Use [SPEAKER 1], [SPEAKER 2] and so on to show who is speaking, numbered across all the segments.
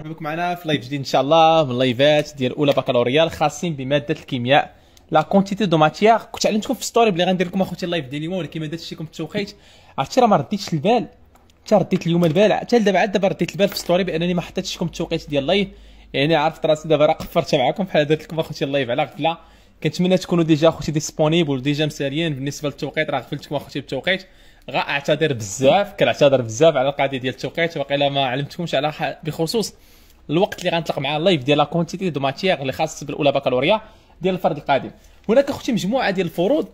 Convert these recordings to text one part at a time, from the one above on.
[SPEAKER 1] مرحبا بكم معنا في لايف جديد ان شاء الله من لايفات ديال اولى بكالوريا الخاصين بماده الكيمياء لا كونتيتي دو ماتيير كنت علمتكم في ستوري بلي غندير لكم اخوتي اللايف ديال اليوم ولكن ما درتش لكم التوقيت عرفتي راه ما رديتش البال حتى رديت اليوم البال حتى دابا عاد دابا رديت البال في ستوري بانني ما حطيتش لكم التوقيت ديال اللايف يعني عرفت راسي دابا راه قفرت معكم بحال درت لكم اخوتي اللايف على غفله كنتمنى تكونوا ديجا اخوتي ديسبونيبل ديجا مساليين بالنسبه للتوقيت راه غفلتكم اخوتي بالتوقيت غاعتذر بزاف كنعتذر بزاف على القضيه ديال التوقيت واقيلا ما علمتكمش على بخصوص الوقت اللي غنطلق مع اللايف ديال لا كونتيتي دو ماتيير اللي خاص بالاولى بكالوريا ديال الفرد القادم هناك اختي مجموعه ديال الفروض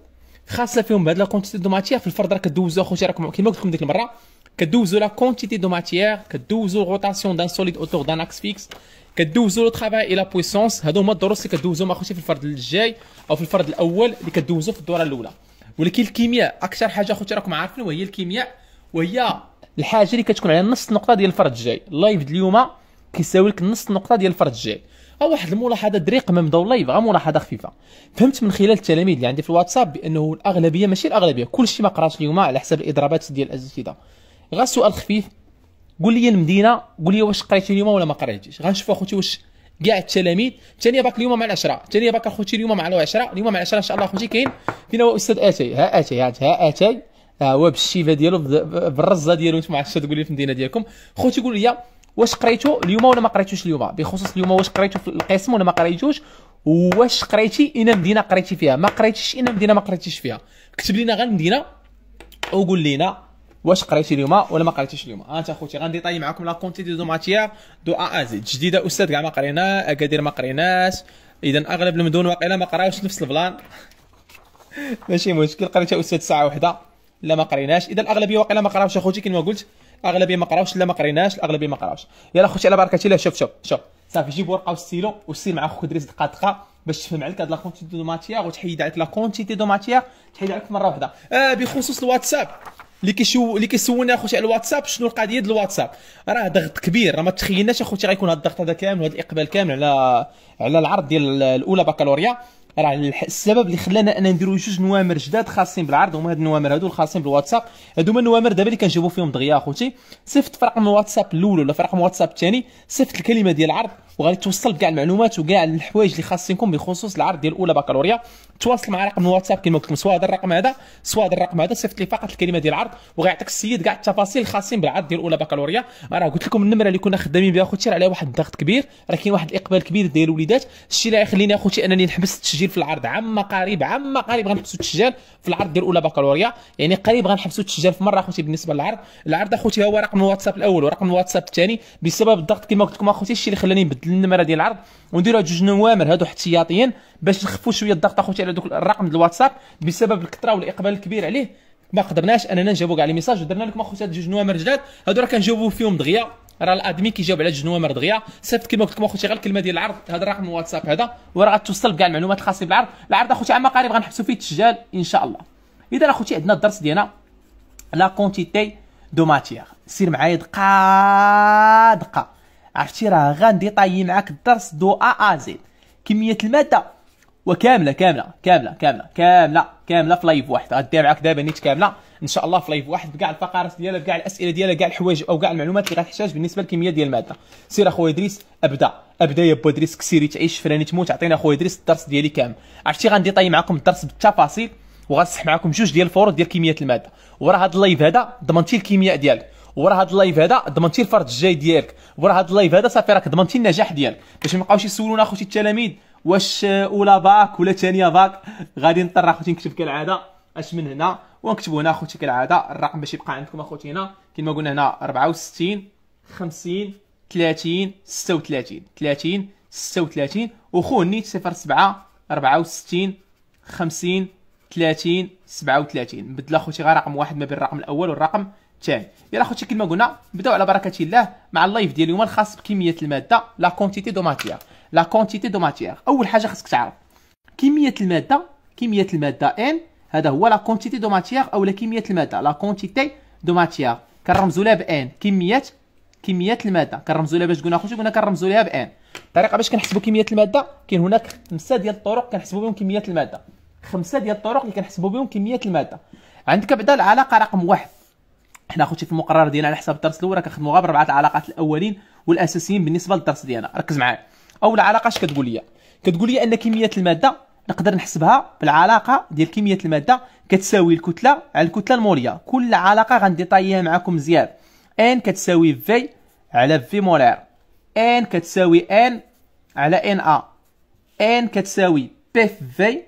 [SPEAKER 1] خاصه فيهم بهاد لا كونتيتي دو ماتيير في الفرد راه كدوزو اخوتي راكم كيما قلت لكم ديك المره كدوزو لا كونتيتي دو ماتيير كدوزو روتاسيون دان سوليد اوتور دان اكس فيكس كدوزو لو ترافاي اي لا بويسونس هادو هما الدروس اللي مع اخوتي في الفرد الجاي او في الفرد الاول اللي كدوزو في الدوره الاولى ولكن الكيمياء اكثر حاجه اخوتي راكم عارفين وهي الكيمياء وهي الحاجه اللي كتكون على نص نقطه ديال الفرد الجاي اللايف اليوم كيساوي لك نص نقطه ديال الفرد الجاي او واحد الملاحظه دريق من ما اللايف غير ملاحظه خفيفه فهمت من خلال التلاميذ اللي عندي في الواتساب بانه الاغلبيه ماشي الاغلبيه كلشي ما قراش اليوم على حسب الاضرابات ديال الاساتذه غير سؤال خفيف قول لي المدينه قول لي واش قريتي اليوم ولا ما قريتيش غنشوف اخوتي واش كاع التلاميذ ثانيه باك اليوم مع العشره ثانيه باك اخوتي اليوم مع العشره اليوم مع العشره ان شاء الله اخوتي كاين فينا هو استاذ اتاي ها اتاي ها اتاي ها هو بالشيفه ديالو بالرزه ديالو نتوما عرفتوا تقول لي في المدينه ديالكم خوتي قول لي واش قريتو اليوم ولا ما قريتوش اليوم بخصوص اليوم واش قريتو في القسم ولا ما قريتوش واش قريتي اين مدينه قريتي فيها ما قريتيش اين مدينه ما قريتيش فيها كتب لينا غير المدينه وقول لينا واش قريتي اليوم ولا ما قريتيش اليوم انت اخوتي غندي طاي معكم لا كونتي دو ماتيير دو ا ا جديده استاذ كاع ما قرينا اكادير ما قريناش اذا اغلب المدن واقيلا ما قراوش نفس البلان ماشي مشكل قريتها استاذ ساعه واحده لا ما قريناش اذا الاغلبيه واقيلا ما قراوش اخوتي كما قلت الاغلبيه ما قراوش لا ما قريناش الاغلبيه ما قراوش يلا اخوتي على بركه الله شوف شوف شوف صافي جيب ورقه وستيلو وسير مع اخوك دريس دقه دقه باش تفهم عليك هاد لا كونتيتي دو ماتيير وتحيد عليك لا كونتيتي دو ماتيير تحيد عليك مره واحده آه بخصوص الواتساب اللي كيشو اللي كيسولنا اخوتي على الواتساب شنو القضيه ديال الواتساب راه ضغط كبير راه ما تخيلناش اخوتي غيكون هذا الضغط هذا كامل وهذا الاقبال كامل على على العرض ديال الاولى بكالوريا راه السبب اللي خلانا انا نديرو جوج نوامر جداد خاصين بالعرض هما هاد النوامر هادو الخاصين بالواتساب هادو هما النوامر دابا اللي كنجيبو فيهم دغيا اخوتي صيفط في رقم الواتساب الاول ولا في رقم الواتساب الثاني صيفط الكلمه ديال العرض وغادي توصل بكاع المعلومات وكاع الحوايج اللي خاصينكم بخصوص العرض ديال اولى بكالوريا تواصل مع رقم الواتساب كما قلت لكم سواء هذا الرقم هذا سواء هذا الرقم هذا صيفط لي فقط الكلمه ديال العرض وغيعطيك السيد كاع التفاصيل الخاصين بالعرض ديال اولى بكالوريا راه قلت لكم النمره اللي كنا خدامين بها خوتي راه عليها واحد الضغط كبير راه كاين واحد الاقبال كبير ديال الوليدات الشيء اللي غيخليني اخوتي انني نحبس التسجيل في العرض عما قريب عما قريب غنحبسوا التسجيل في العرض ديال اولى بكالوريا يعني قريب غنحبسوا التسجيل في مره اخوتي بالنسبه للعرض العرض اخوتي هو رقم الواتساب الاول ورقم الواتساب الثاني بسبب الضغط كما قلت لكم اخوتي الشيء اللي خلاني نبدل النمره ديال العرض ونديروا جوج نوامر هادو احتياطيا باش نخفوا شويه الضغط اخوتي على دوك الرقم ديال الواتساب بسبب الكثره والاقبال الكبير عليه ما قدرناش اننا نجاوبوا كاع لي ميساج ودرنا لكم اخوتي هاد جوج نوامر جداد هادو راه كنجاوبوا فيهم دغيا راه الادمي كيجاوب على جوج نوامر دغيا صيفط كما قلت لكم اخوتي غير الكلمه ديال العرض هذا الرقم الواتساب هذا وراه غتوصل بكاع المعلومات الخاصه بالعرض العرض اخوتي عما قريب غنحبسوا فيه التسجيل ان شاء الله اذا اخوتي عندنا الدرس ديالنا لا كونتيتي دو ماتيير سير معايا دقه دقه عرفتي راه غندي طاي معاك الدرس دو ا ا زد كميه الماده وكامله كامله كامله كامله كامله كامله في لايف واحد غدير معاك دابا نيت كامله ان شاء الله في لايف واحد بكاع الفقرات ديالها بكاع الاسئله ديالها كاع الحوايج او كاع المعلومات اللي غتحتاج بالنسبه للكميه ديال الماده سير اخويا ادريس ابدا ابدا يا بو ادريس كسيري تعيش فراني تموت عطينا اخويا ادريس الدرس ديالي كامل عرفتي غندي طاي معاكم الدرس بالتفاصيل وغنصح معاكم جوج ديال الفروض ديال كميه الماده وراه هذا اللايف هذا ضمنتي الكيمياء ديالك ورا هاد اللايف هذا ضمنتي الفرد الجاي ديالك ورا هاد اللايف هذا صافي راك ضمنتي النجاح ديالك باش ما يبقاوش يسولونا اخوتي التلاميذ واش اولى باك ولا ثانيه باك غادي نضطر اخوتي نكتب كالعاده اش من هنا ونكتب هنا اخوتي كالعاده الرقم باش يبقى عندكم اخوتي هنا كما قلنا هنا 64 50 30 36 30 36 وخو نيت 07 64 50 30 37 نبدل اخوتي غير رقم واحد ما بين الرقم الاول والرقم تاعي الا خوتي كيما قلنا نبداو على بركه الله مع اللايف ديال اليوم الخاص بكميه الماده لا كونتيتي دو ماتيير لا كونتيتي دو ماتيير اول حاجه خاصك تعرف كميه الماده كميه الماده ان هذا هو لا كونتيتي دو ماتيير او لا كميه الماده لا كونتيتي دو ماتيير كنرمزوا لها بان كميه كميه الماده كنرمزوا لها باش قلنا خوتي قلنا كنرمزوا لها بان الطريقه باش كنحسبوا كميه الماده كاين هناك خمسه ديال الطرق كنحسبوا بهم كميه الماده خمسه ديال الطرق اللي كنحسبوا بهم كميه الماده عندك بعدا العلاقه رقم واحد حنا خوتي في المقرر ديالنا على حساب الدرس الاول راه كنخدموا غير بربعه العلاقات الاولين والاساسيين بالنسبه للدرس ديالنا ركز معايا اول علاقه اش كتقول لي كتقول لي ان كميه الماده نقدر نحسبها بالعلاقه ديال كميه الماده كتساوي الكتله على الكتله الموليه كل علاقه غنديطاييها معكم مزيان ان كتساوي في على في مولار ان كتساوي ان على ان ا ان كتساوي بي في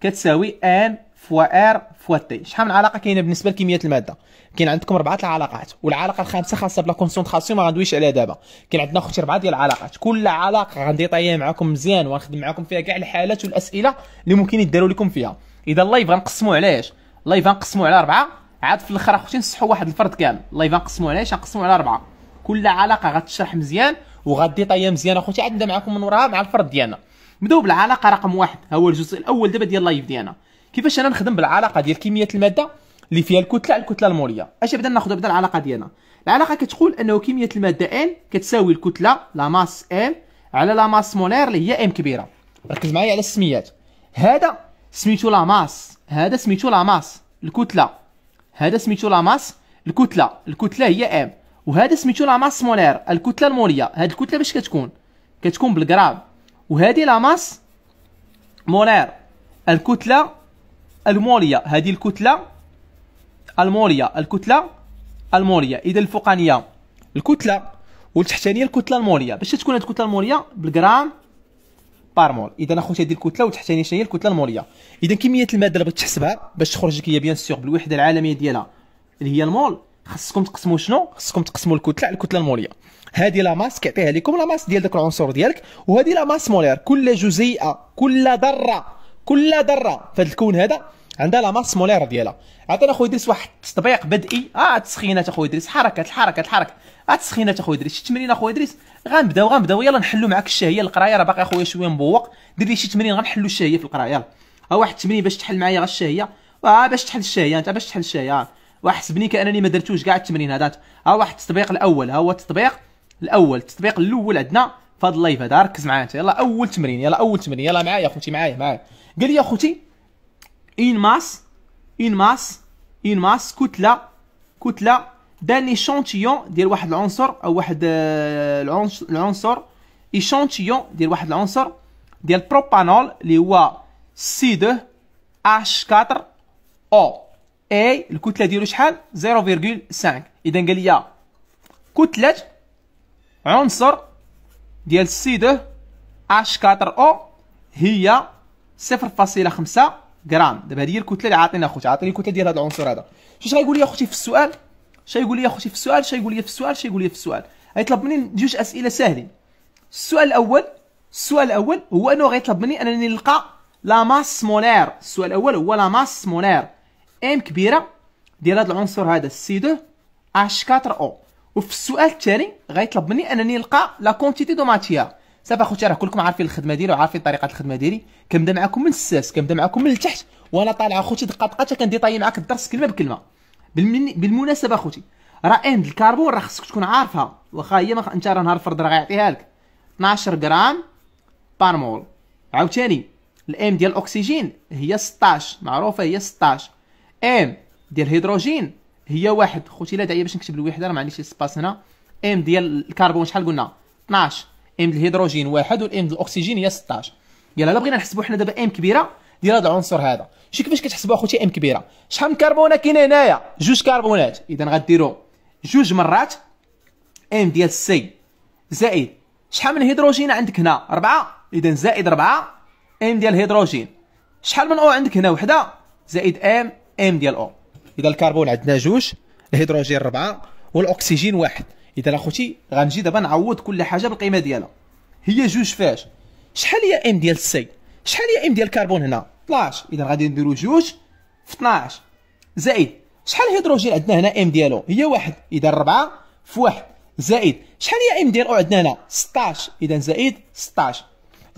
[SPEAKER 1] كتساوي ان فوا ار فوا تي شحال من علاقه كاينه بالنسبه لكميه الماده كاين عندكم اربعه العلاقات والعلاقه الخامسه خاصه بلا كونسونطراسيون ما غندويش عليها دابا كاين عندنا اختي اربعه ديال العلاقات كل علاقه غندي طايها معكم مزيان ونخدم معكم فيها كاع الحالات والاسئله اللي ممكن يداروا لكم فيها اذا اللايف غنقسموه علاش اللايف غنقسموه على اربعه عاد في الاخر اختي نصحوا واحد الفرد كامل اللايف غنقسموه علاش غنقسموه على اربعه كل علاقه غتشرح مزيان وغادي طايه مزيان اختي عاد نبدا معكم من وراها مع الفرد ديالنا نبداو بالعلاقه رقم واحد ها هو الجزء الاول دابا ديال اللايف ديالنا كيفاش انا نخدم بالعلاقه ديال كميه الماده اللي فيها الكتله الكتله الموليه اش بدا ناخذ بدا العلاقه ديالنا العلاقه كتقول انه كميه الماده ان كتساوي الكتله لا ماس ام على لا ماس مولار اللي هي ام كبيره ركز معايا على السميات هذا سميتو لا ماس هذا سميتو لا ماس الكتله هذا سميتو لا ماس الكتله الكتله هي ام وهذا سميتو لا ماس مولار الكتله الموليه هاد الكتله باش كتكون كتكون بالجرام وهذه لا ماس مولار الكتله الموريه هذه الكتله الموريه الكتله الموريه اذا الفوقانيه الكتله والتحتانيه الكتله الموريه باش تكون هذه الكتله الموريه بالجرام بار مول اذا اخوتي هذه الكتله والتحتانيه شنو هي الكتله الموريه اذا كميه الماده اللي بغيت تحسبها باش تخرج لك هي بيان سيغ بالوحده العالميه ديالها اللي هي المول خصكم تقسموا شنو خصكم تقسموا الكتله على الكتله الموليه هذه لا ماس كيعطيها لكم لا ماس ديال داك العنصر ديالك وهذه لا ماس مولير كل جزيئه كل ذره كل ذره في هذا الكون هذا عندها لا ماس مولير ديالها عطينا خويا ادريس واحد التطبيق بدئي اه تسخينات اخويا ادريس حركه الحركه الحركه اه التسخينات اخويا ادريس شي تمرين اخويا ادريس غنبداو غنبداو يلا نحلو معاك الشهيه القرايه راه باقي اخويا شويه مبوق دير لي شي تمرين غنحلو الشهيه في القرايه يلا ها واحد التمرين باش تحل معايا الشهيه اه باش تحل الشهيه انت باش تحل الشهيه آه. واحسبني كانني ما درتوش كاع التمرين هذا ها واحد التطبيق الاول ها هو التطبيق الاول التطبيق الاول عندنا في هذا اللايف هذا ركز معايا انت يلا اول تمرين يلا اول تمرين يلا معايا اخوتي معايا معايا قال لي يا اخوتي اين ماس اين ماس اين ماس كتله كتله دان ايشانتيون ديال واحد العنصر او واحد آه، العنصر ايشونتيون ديال واحد العنصر ديال بروبانول اللي هو سي 2 اش 4 او اي الكتله ديالو شحال 0.5 اذا قال لي كتله عنصر ديال سي 2 اش 4 او هي 0.5 غرام دابا هذه هي الكتله اللي عاطينا اخوتي عاطيني الكتله ديال هذا العنصر هذا شنو غايقول لي اخوتي في السؤال شيقول لي اخوتي في السؤال شيقول لي في السؤال شيقول لي في السؤال غيطلب مني جوج اسئله ساهلين السؤال الاول السؤال الاول هو انه غيطلب مني انني نلقى لا ماس مولير السؤال الاول هو لا ماس مولير ام كبيره ديال هذا العنصر هذا سي 2 اش 4 او وفي السؤال الثاني غيطلب مني انني نلقى لا كونتيتي دو ماتيير صافي اخوتي راه كلكم عارفين الخدمه ديالي وعارفين طريقه الخدمه ديالي كنبدا معكم من الساس كنبدا معكم من التحت وانا طالع اخوتي دقه دقه حتى طاي معاك الدرس كلمه بكلمه بالمناسبه اخوتي راه اند الكربون راه خصك تكون عارفها واخا هي مخ... انت راه نهار الفرد راه غيعطيها لك 12 غرام بار مول عاوتاني الام ديال الاكسجين هي 16 معروفه هي 16 ام ديال الهيدروجين هي واحد خوتي لا دعيه باش نكتب الوحده راه ما عنديش سباس هنا ام ديال الكربون شحال قلنا 12 ام الهيدروجين واحد والام الاكسجين هي 16 يلا الا بغينا نحسبوا حنا دابا ام كبيره ديال هذا العنصر هذا شي كيفاش كتحسبوا اخوتي ام كبيره شحال من كربونه كاين هنايا جوج كربونات اذا غديروا جوج مرات ام ديال سي زائد شحال من هيدروجين عندك هنا أربعة اذا زائد أربعة ام ديال الهيدروجين شحال من او عندك هنا وحده زائد ام ام ديال او اذا الكربون عندنا جوج الهيدروجين اربعه والاكسجين واحد اذا اخوتي غنجي دابا نعوض كل حاجه بالقيمه ديالها هي جوج فاش شحال هي ام ديال السي شحال هي ام ديال الكربون هنا 12 اذا غادي نديرو جوج في 12 زائد شحال الهيدروجين عندنا هنا ام ديالو هي واحد اذا 4 في واحد زائد شحال هي ام ديال او عندنا هنا 16 اذا زائد 16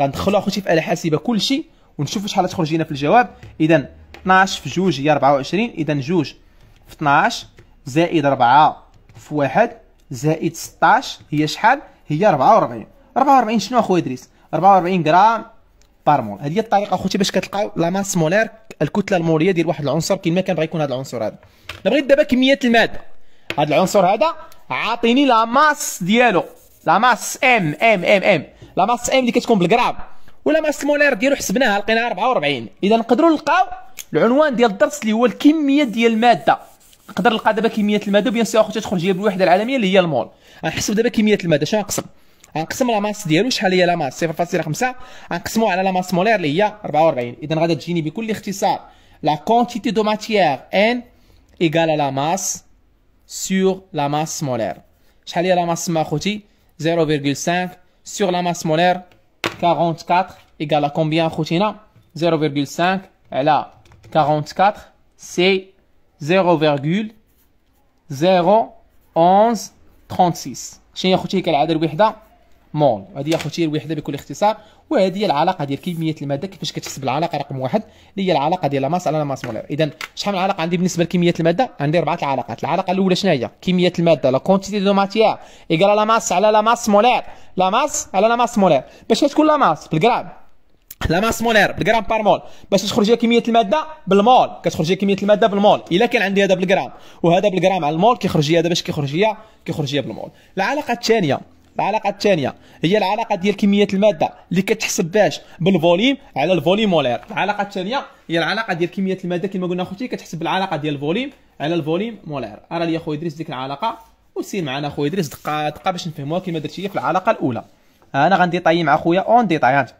[SPEAKER 1] غندخلو اخوتي في اله حاسبه كلشي ونشوفوا شحال تخرج لنا في الجواب اذا 12 في جوج هي 24 اذا جوج في 12 زائد 4 في واحد زائد 16 هي شحال هي 44 44 شنو اخويا ادريس 44 غرام بار مول هذه هي الطريقه اخوتي باش كتلقاو لا ماس مولير الكتله الموليه ديال واحد العنصر كيما كان بغا يكون هذا العنصر هذا انا بغيت دابا كميه الماده هذا العنصر هذا عاطيني لا ماس ديالو لا ماس ام ام ام ام لا ماس ام اللي كتكون بالغرام ولا ماس مولير ديالو حسبناها لقيناها 44 اذا نقدروا نلقاو العنوان ديال الدرس اللي هو الكميه ديال الماده نقدر نلقى دابا كميه الماده بيان سي اخوتي تخرج لي بالوحده العالميه اللي هي المول غنحسب دابا كميه الماده شنو غنقسم غنقسم لا ماس ديالو شحال هي لا ماس 0.5 غنقسمو على لا ماس مولير اللي هي 44 اذا غادي تجيني بكل اختصار لا كونتيتي دو ماتيير ان ايغال لا ماس سور لا ماس مولير شحال هي لا ماس ما اخوتي 0.5 سور لا ماس مولير 44 ايغال كومبيان اخوتينا 0.5 على 44 سي 0.01136 شنو هي اخوتي كالعاده الوحده مول هذه هي اخوتي الوحده بكل اختصار وهذه هي العلاقه ديال كميه الماده كيفاش كتحسب العلاقه رقم واحد اللي هي العلاقه ديال ماس على ماس مولير اذا شحال من علاقه عندي بالنسبه لكميه الماده عندي اربعه العلاقات العلاقه الاولى شنو هي كميه الماده لا كونتيتي دو ماتيير ايكال لا ماس على لا ماس مولير لا ماس على لا ماس مولير باش كتكون لا ماس بالغرام لا ماس مولير بالغرام بار مول باش تخرج لي كميه الماده بالمول كتخرج لي كميه الماده بالمول الا كان عندي هذا بالغرام وهذا بالغرام على المول كيخرج لي هذا باش كيخرج لي كيخرج لي بالمول العلاقه الثانيه العلاقه الثانيه هي العلاقه ديال كميه الماده اللي كتحسب باش بالفوليم على الفوليم مولير العلاقه الثانيه هي العلاقه ديال كميه الماده كما قلنا اخوتي كتحسب العلاقه ديال الفوليم على الفوليم مولير ارى لي اخويا ادريس ديك العلاقه وسير معنا اخويا ادريس دقه دقه باش نفهموها كما درتي في العلاقه الاولى انا غندي طيب مع خويا اون يعني.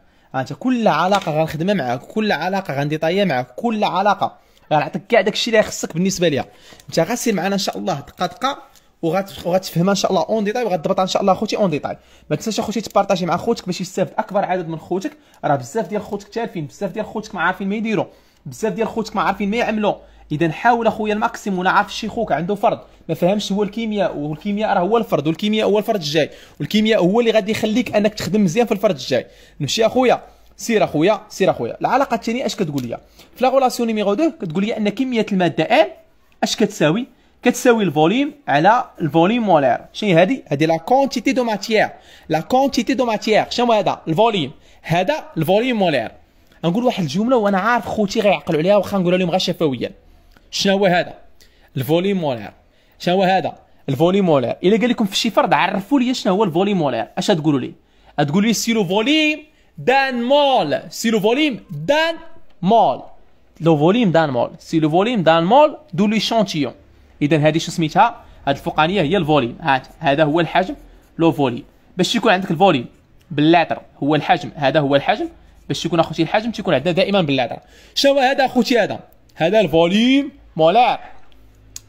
[SPEAKER 1] انت كل علاقه غنخدمها معاك كل علاقه غنديطايا معاك كل علاقه غنعطيك كاع داكشي اللي خصك بالنسبه ليا انت غسير معنا ان شاء الله دقه دقه وغتفهمها ان شاء الله اون ديتاي وغتضبطها ان شاء الله خوتي اون ديتاي ما تنساش اخوتي تبارطاجي مع خوتك باش يستافد اكبر عدد من خوتك راه بزاف ديال خوتك تالفين بزاف ديال خوتك ما عارفين ما يديروا بزاف ديال خوتك ما عارفين ما يعملوا اذا حاول اخويا الماكسيم وانا عارف شي خوك عنده فرض ما فهمش هو الكيمياء والكيمياء راه هو الفرض والكيمياء هو الفرض الجاي والكيمياء هو اللي غادي يخليك انك تخدم مزيان في الفرض الجاي نمشي اخويا سير اخويا سير اخويا العلاقه الثانيه اش كتقول لي في لا غولاسيون نيميرو 2 كتقول لي ان كميه الماده ان اش كتساوي كتساوي الفوليوم على الفوليوم مولير شنو هذه هذه لا كونتيتي دو ماتيير لا كونتيتي دو ماتيير شنو هذا الفوليوم هذا الفوليوم مولير نقول واحد الجمله وانا عارف خوتي غيعقلوا عليها واخا نقولها لهم غير شفويا شنو هو هذا الفولي مولير شنو هو هذا الفولي مولير الا قال لكم في شي فرض عرفوا لي شنو هو الفولي مولير اش تقولوا لي تقولوا لي سيلو فوليم دان مول سيلو فوليم دان مول لو فوليم دان مول سيلو فوليم دان مول دو لي شانتيون اذا هذه شنو سميتها هذه الفوقانيه هي الفوليم هات هذا هو الحجم لو فوليم باش يكون عندك الفوليم باللاتر هو الحجم هذا هو الحجم باش يكون اخوتي الحجم تيكون عندنا دائما باللاتر شنو هذا اخوتي هذا هذا الفوليم مولار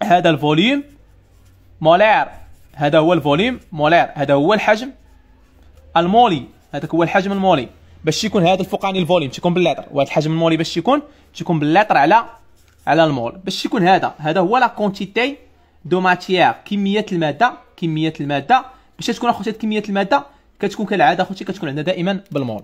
[SPEAKER 1] هذا الفوليوم مولار هذا هو الفوليوم مولار هذا هو الحجم المولي هذاك هو الحجم المولي باش يكون هذا الفوقاني الفوليوم تيكون باللتر وهذا الحجم المولي باش يكون تيكون باللتر على على المول باش يكون هذا هذا هو لا كونتيتي دو ماتيير كميه الماده كميه الماده باش تكون اخوتي كميه الماده كتكون كالعاده اخوتي كتكون عندنا دائما بالمول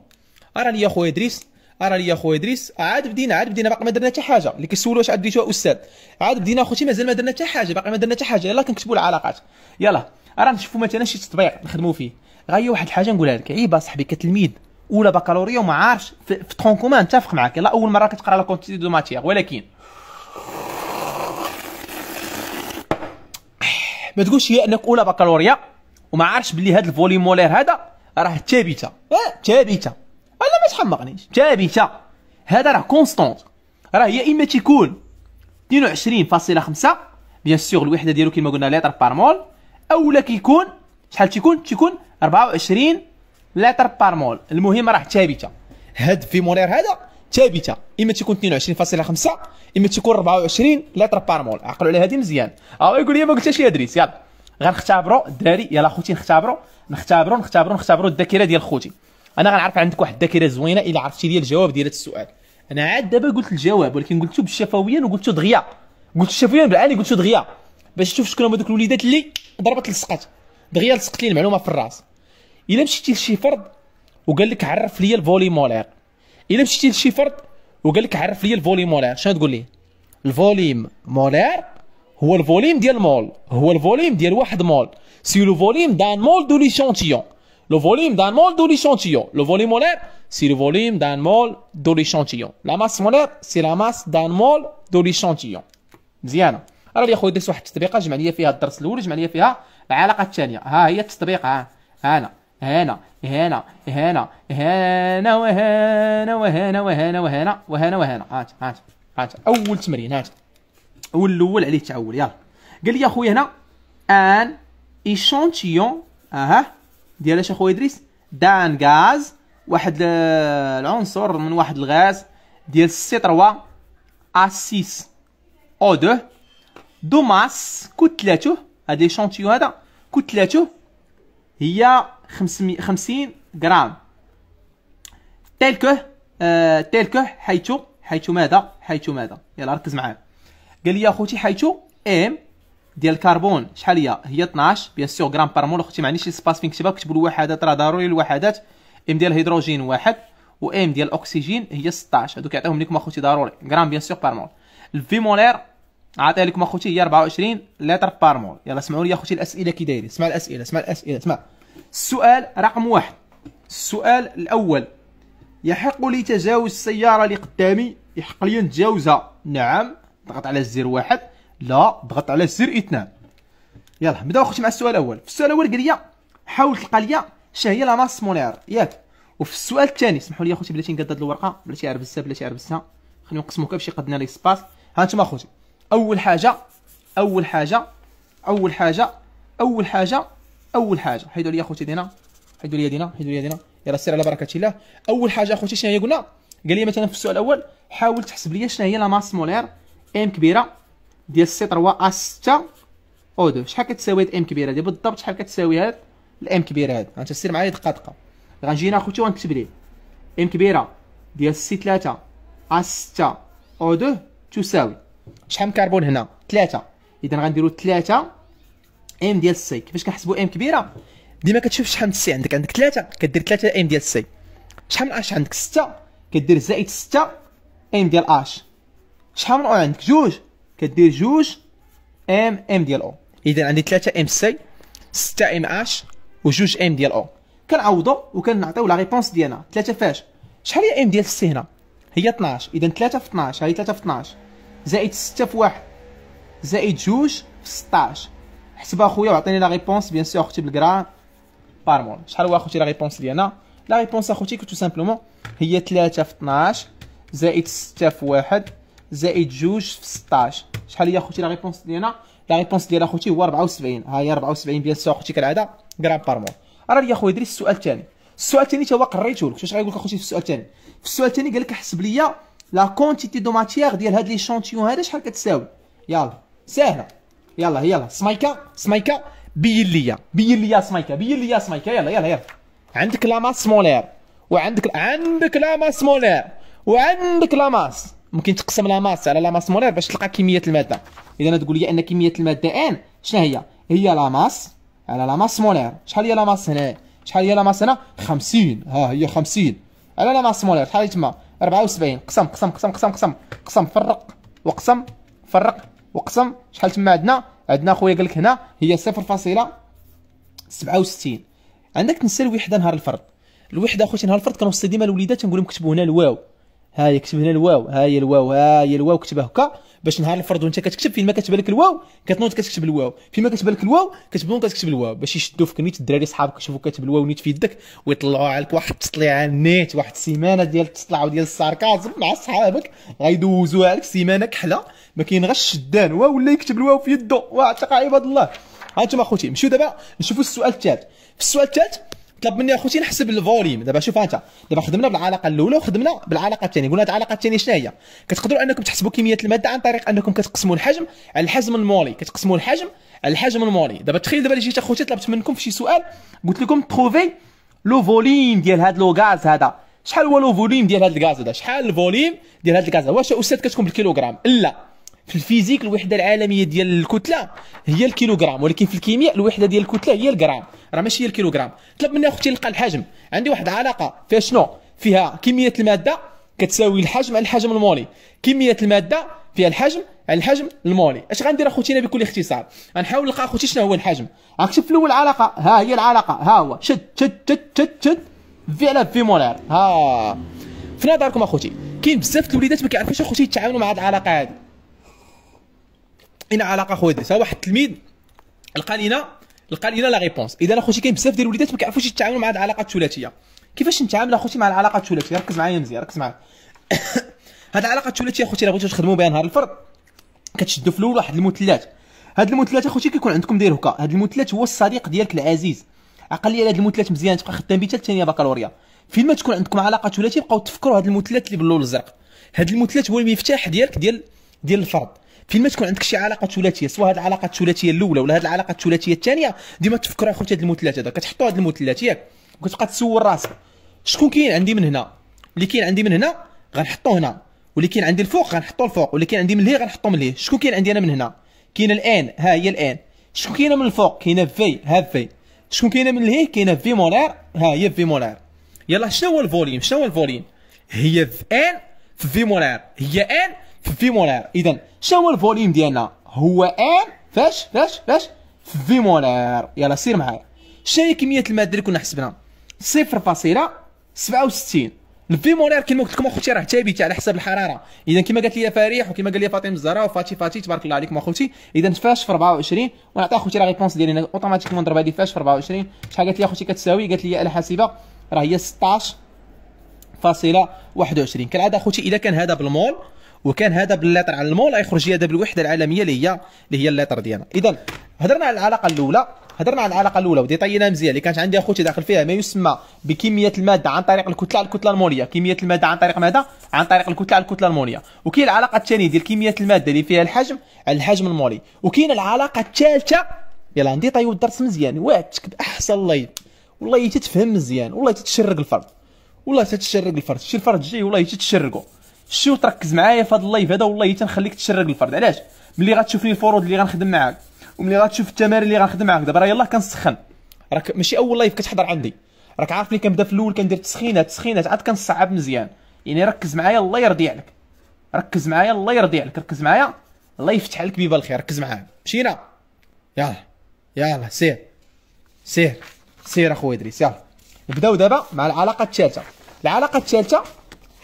[SPEAKER 1] ارى لي اخويا ادريس راه ليا خويا ادريس عاد بدينا عاد بدينا باقي ما درنا حتى حاجه اللي كيسولوا واش عاد استاذ عاد بدينا اخوتي مازال ما درنا حتى حاجه باقي ما درنا حتى حاجه يلاه كنكتبوا العلاقات يلاه راه نشوفوا مثلا شي تطبيق نخدموا فيه غايه واحد الحاجه نقولها لك عيبه صاحبي كتلميذ ولا بكالوريا وما عارفش في, في ترون كومان نتفق معاك يلاه اول مره كتقرا لا كونتيتي دو ماتيغ ولكن ما تقولش هي انك اولى بكالوريا وما عارفش بلي هذا الفوليمولير مولير هذا راه ثابته ثابته إيه، ولا ما تحمقنيش ثابته هذا راه كونستونت راه هي اما تيكون 22.5 بيان سيغ الوحده ديالو كما قلنا لتر بار مول اولا كيكون شحال تيكون تيكون 24 لتر بار مول المهم راه ثابته هاد في مولير هذا ثابته اما تيكون 22.5 اما تيكون 24 لتر بار مول عقلوا على هذه مزيان او يقول لي ما قلتهاش يا دريس يلا غنختبروا الدراري يلا خوتي نختبروا نختبروا نختبروا نختبروا الذاكره ديال خوتي انا غنعرف عندك واحد الذاكره زوينه الا عرفتي لي الجواب ديال هذا السؤال انا عاد دابا قلت الجواب ولكن قلته بالشفويه وقلته دغيا قلت الشفويه بالعاني قلته دغيا باش تشوف شكون هما دوك الوليدات اللي ضربت لصقات دغيا لصقت لي المعلومه في الراس الا مشيتي لشي فرد وقال لك عرف لي الفولي مولير الا مشيتي لشي فرد وقال لك عرف لي الفولي مولير شنو تقول ليه الفوليم مولير هو الفوليم ديال مول هو الفوليم ديال واحد مول سي لو فوليم دان مول دو ليشونتيون Le volume d'un mol de l'échantillon. Le volume molaire, c'est le volume d'un mol de l'échantillon. La masse molaire, c'est la masse d'un mol de l'échantillon. مزيانه راه يا خويا درت واحد التطبيقه جمع لي فيها الدرس الاول جمع لي فيها العلاقه الثانيه ها هي التطبيقه ها هنا هنا هنا هنا هنا وهنا وهنا وهنا وهنا وهنا وهنا هات هات هات اول تمرين هات اول الاول عليه التعول يلا قال لي يا خويا هنا ان ايشونتيون اها ديال اش اخويا ادريس دان غاز واحد العنصر من واحد الغاز ديال سي 3 ا 6 او 2 دو ماس كتلته لي شونتيو هذا كتلته هي 550 غرام تلك آه تلك حيث حيث ماذا حيث ماذا يلا ركز معايا قال لي يا اخوتي حيث ام ديال الكربون شحال هي هي 12 بيان سور غرام بار مول اختي ما عنديش سباس فين نكتبها كتبوا الوحدات راه ضروري الوحدات ام ديال الهيدروجين واحد و ام ديال الاكسجين هي 16 هذوك يعطيهم لكم اخوتي ضروري غرام بيان سور بار مول الفي مولير عطيها لكم اخوتي هي 24 لتر بار مول يلا سمعوا لي اخوتي الاسئله كي دايرين اسمع الاسئله اسمع الاسئله اسمع السؤال رقم واحد السؤال الاول يحق لي تجاوز السياره اللي قدامي يحق لي نتجاوزها نعم ضغط على الزر واحد لا ضغط على زر اثنان يلا نبداو اخوتي مع السؤال الاول في السؤال الاول قال لي حاول تلقى لي شنو هي لا ماس مولير ياك وفي السؤال الثاني اسمحوا لي اخوتي بلاتي نقدد الورقه بلاتي بزاف بلاتي بزاف خلينا نقسمو كيفاش قدنا لي سباس ها انتما اخوتي اول حاجه اول حاجه اول حاجه اول حاجه اول حاجه حيدوا لي اخوتي دينا حيدوا لي دينا حيدوا لي دينا يلا سير على بركه الله اول حاجه اخوتي شنو هي قلنا قال لي مثلا في السؤال الاول حاول تحسب لي شنو هي لا ماس مولير ام كبيره ديال سي 3 ا 6 او 2 شحال كتساوي هاد ام كبيره هادي بالضبط شحال كتساوي هاد الام كبيره هاد انت سير معايا دقه دقه غنجينا اخوتي وغنكتب ليه ام كبيره ديال سي 3 ا 6 او 2 تساوي شحال من كربون هنا 3 اذا غنديروا 3 ام ديال سي كيفاش كنحسبوا ام كبيره ديما كتشوف شحال من سي عندك عندك 3 كدير 3 ام ديال سي شحال من اش عندك 6 كدير زائد 6 ام ديال اش شحال من او عندك جوج كدير جوج ام ام ديال او اذا عندي ثلاثة ام سي ستة ام اش وجوج ام ديال او كنعوضو وكنعطيو لا ريبونس ديالنا ثلاثة فاش شحال هي ام ديال سي هنا هي 12 اذا 3 في 12 هي 3 في 12 زائد 6 في 1 زائد جوج في 16 حسب اخويا وعطيني لا ريبونس بيان سي اختي بالكرا بار مول شحال هو اختي لا ريبونس ديالنا لا ريبونس اختي كتو تو سامبلومون هي 3 في 12 زائد 6 في 1 زائد جوج في 16 شحال هي اخوتي لا ريبونس ديالنا لا ريبونس ديال اخوتي هو 74 ها هي 74 بيان سور اخوتي كالعاده غرام بار مول راه لي اخويا دري السؤال الثاني السؤال الثاني تا هو قريته لك واش غايقول لك اخوتي في السؤال الثاني في السؤال الثاني قال لك حسب ليا لا كونتيتي دو ماتيير ديال هاد لي شونتيون هذا شحال كتساوي يلا ساهله يلا يلا سمايكا سمايكا بين ليا بين ليا سمايكا بين ليا سمايكا يلا يلا يلا عندك لا ماس مولير وعندك عندك لا ماس مولير وعندك لا ماس ممكن تقسم لا ماس على لا ماس مولير باش تلقى كميه الماده اذا تقول لي ان كميه الماده ان شنو هي هي لا ماس على لا ماس مولير شحال هي لا ماس هنا شحال هي لا ماس هنا 50 ها هي 50 على لا ماس مولير شحال تما 74 قسم قسم قسم قسم قسم قسم فرق وقسم فرق وقسم شحال تما عندنا عندنا خويا قال لك هنا هي 0.67 عندك تنسى الوحده نهار الفرد الوحده اخوتي نهار الفرد كنوصي ديما الوليدات كنقول لهم كتبوا هنا الواو ها هي كتب هنا الواو ها هي الواو ها هي الواو كتبها هكا باش نهار الفرد وانت كتكتب فين ما كتبان لك الواو كتنوض كتكتب الواو فين ما كتبان لك الواو كتبون كتكتب الواو باش يشدوا فيك نيت الدراري صحابك يشوفوا كاتب الواو نيت في يدك ويطلعوا عليك واحد التطليعه نيت واحد السيمانه ديال التطلع وديال الساركازم مع صحابك غيدوزوها عليك سيمانه كحله ما كاين غير الشدان واو ولا يكتب الواو في يده واعتق عباد الله ها انتم اخوتي مشيو دابا نشوفوا السؤال الثالث في السؤال الثالث طلب مني اخوتي نحسب الفوليوم دابا شوف انت دابا خدمنا بالعلاقه الاولى وخدمنا بالعلاقه الثانيه قلنا العلاقه الثانيه شنو هي كتقدروا انكم تحسبوا كميه الماده عن طريق انكم كتقسموا الحجم على الحجم المولي كتقسموا الحجم على الحجم المولي دابا تخيل دابا جيت اخوتي طلبت منكم في شي سؤال قلت لكم تروفي لو فوليوم ديال هذا لو غاز هذا شحال هو لو فوليوم ديال هذا الغاز هذا شحال الفوليوم ديال هذا الغاز واش استاذ كتكون بالكيلوغرام لا في الفيزيك الوحده العالميه ديال الكتله هي الكيلوغرام ولكن في الكيمياء الوحده ديال الكتله هي الغرام راه ماشي هي الكيلوغرام طلب مني اختي نلقى الحجم عندي واحد العلاقه فيها شنو فيها كميه الماده كتساوي الحجم على الحجم المولي كميه الماده فيها الحجم على الحجم المولي اش غندير اخوتي انا بكل اختصار غنحاول نلقى اخوتي شنو هو الحجم غنكتب في الاول علاقه ها هي العلاقه ها هو شد شد شد شد شد في على في مولار ها في نظركم اخوتي كاين بزاف د الوليدات ما كيعرفوش اخوتي يتعاملوا مع هاد العلاقه هذه اين علاقه خويا دي واحد التلميذ لقى لينا لقى لينا لا ريبونس اذا اخوتي كاين بزاف ديال الوليدات ما كيعرفوش يتعاملوا مع العلاقات الثلاثيه كيفاش نتعامل اخوتي مع العلاقات الثلاثيه ركز معايا مزيان ركز معايا هاد العلاقات الثلاثيه اخوتي الا بغيتو تخدموا بها نهار الفرد كتشدوا في الاول واحد المثلث هاد المثلث اخوتي كيكون عندكم داير هكا هاد المثلث هو الصديق ديالك العزيز عقليه هاد المثلث مزيان تبقى خدام به حتى الثانيه بكالوريا فين ما تكون عندكم علاقه ثلاثيه بقاو تفكروا هاد المثلث اللي باللون الازرق هاد المثلث هو المفتاح ديالك ديال ديال الفرد فين ما تكون عندك شي علاقه ثلاثيه سواء هاد العلاقه الثلاثيه الاولى ولا هاد العلاقه الثلاثيه الثانيه ديما تفكر اخوتي هاد المثلث هذا كتحطوا هاد المثلث ياك وكتبقى تسول راسك شكون كاين عندي من هنا اللي كاين عندي من هنا غنحطو هنا واللي كاين عندي الفوق غنحطو الفوق واللي كاين عندي من لهيه غنحطو من لهيه شكون كاين عندي انا من هنا كاينه الان ها هي الان شكون كاينه من الفوق كاينه في ها في شكون كاينه من لهيه كاينه في مولار ها هي في مولار يلا شنو هو الفوليوم شنو هو الفوليوم هي في ان في في مولار هي ان في في مولير اذا شنو هو الفوليوم ديالنا هو ان فاش فاش فاش في في مولير يلا سير معايا شنو هي كميه الماده اللي كنا حسبنا 0.67 الفي مولير كما قلت لكم اخوتي راه ثابته على حسب الحراره اذا كما قالت لي فريح وكما قال لي فاطمه الزهراء وفاتي فاتي تبارك الله عليكم اخوتي اذا فاش في 24 ونعطي اخوتي لا ريبونس ديالي اوتوماتيكمون نضرب هذه فاش في 24 شحال قالت لي اخوتي كتساوي قالت لي الحاسبه راه هي 16 فاصله 21 كالعاده اخوتي اذا كان هذا بالمول وكان هذا باللاتر على المول يخرج هذا بالوحده العالميه اللي هي اللي هي اللاتر ديالنا اذا هضرنا على العلاقه الاولى هضرنا على العلاقه الاولى ودي طيناها مزيان اللي كانت عندي اخوتي داخل فيها ما يسمى بكميه الماده عن طريق الكتله على الكتله الموليه كميه الماده عن طريق ماذا عن طريق الكتله على الكتله الموليه وكاين العلاقه الثانيه ديال كميه الماده اللي فيها الحجم على الحجم المولي وكاين العلاقه الثالثه يلا عندي طيو الدرس مزيان واتك باحسن لايف والله تتفهم مزيان والله تتشرق الفرد والله تتشرق الفرد شي الفرد جاي والله تتشرقو شو تركز معايا في هذا اللايف هذا والله تنخليك تشرق الفرد علاش ملي غتشوفني لي الفروض اللي غنخدم معاك وملي غتشوف التمارين اللي غنخدم معاك دابا راه يلاه كنسخن راك ماشي اول لايف كتحضر عندي راك عارفني كنبدا في الاول كندير تسخينات تسخينات عاد كنصعب مزيان يعني ركز معايا الله يرضي عليك ركز معايا الله يرضي عليك ركز معايا الله يفتح عليك بيبال الخير ركز معايا مشينا يلا يلا سير سير سير اخويا ادريس يلا نبداو دابا مع العلاقه الثالثه العلاقه الثالثه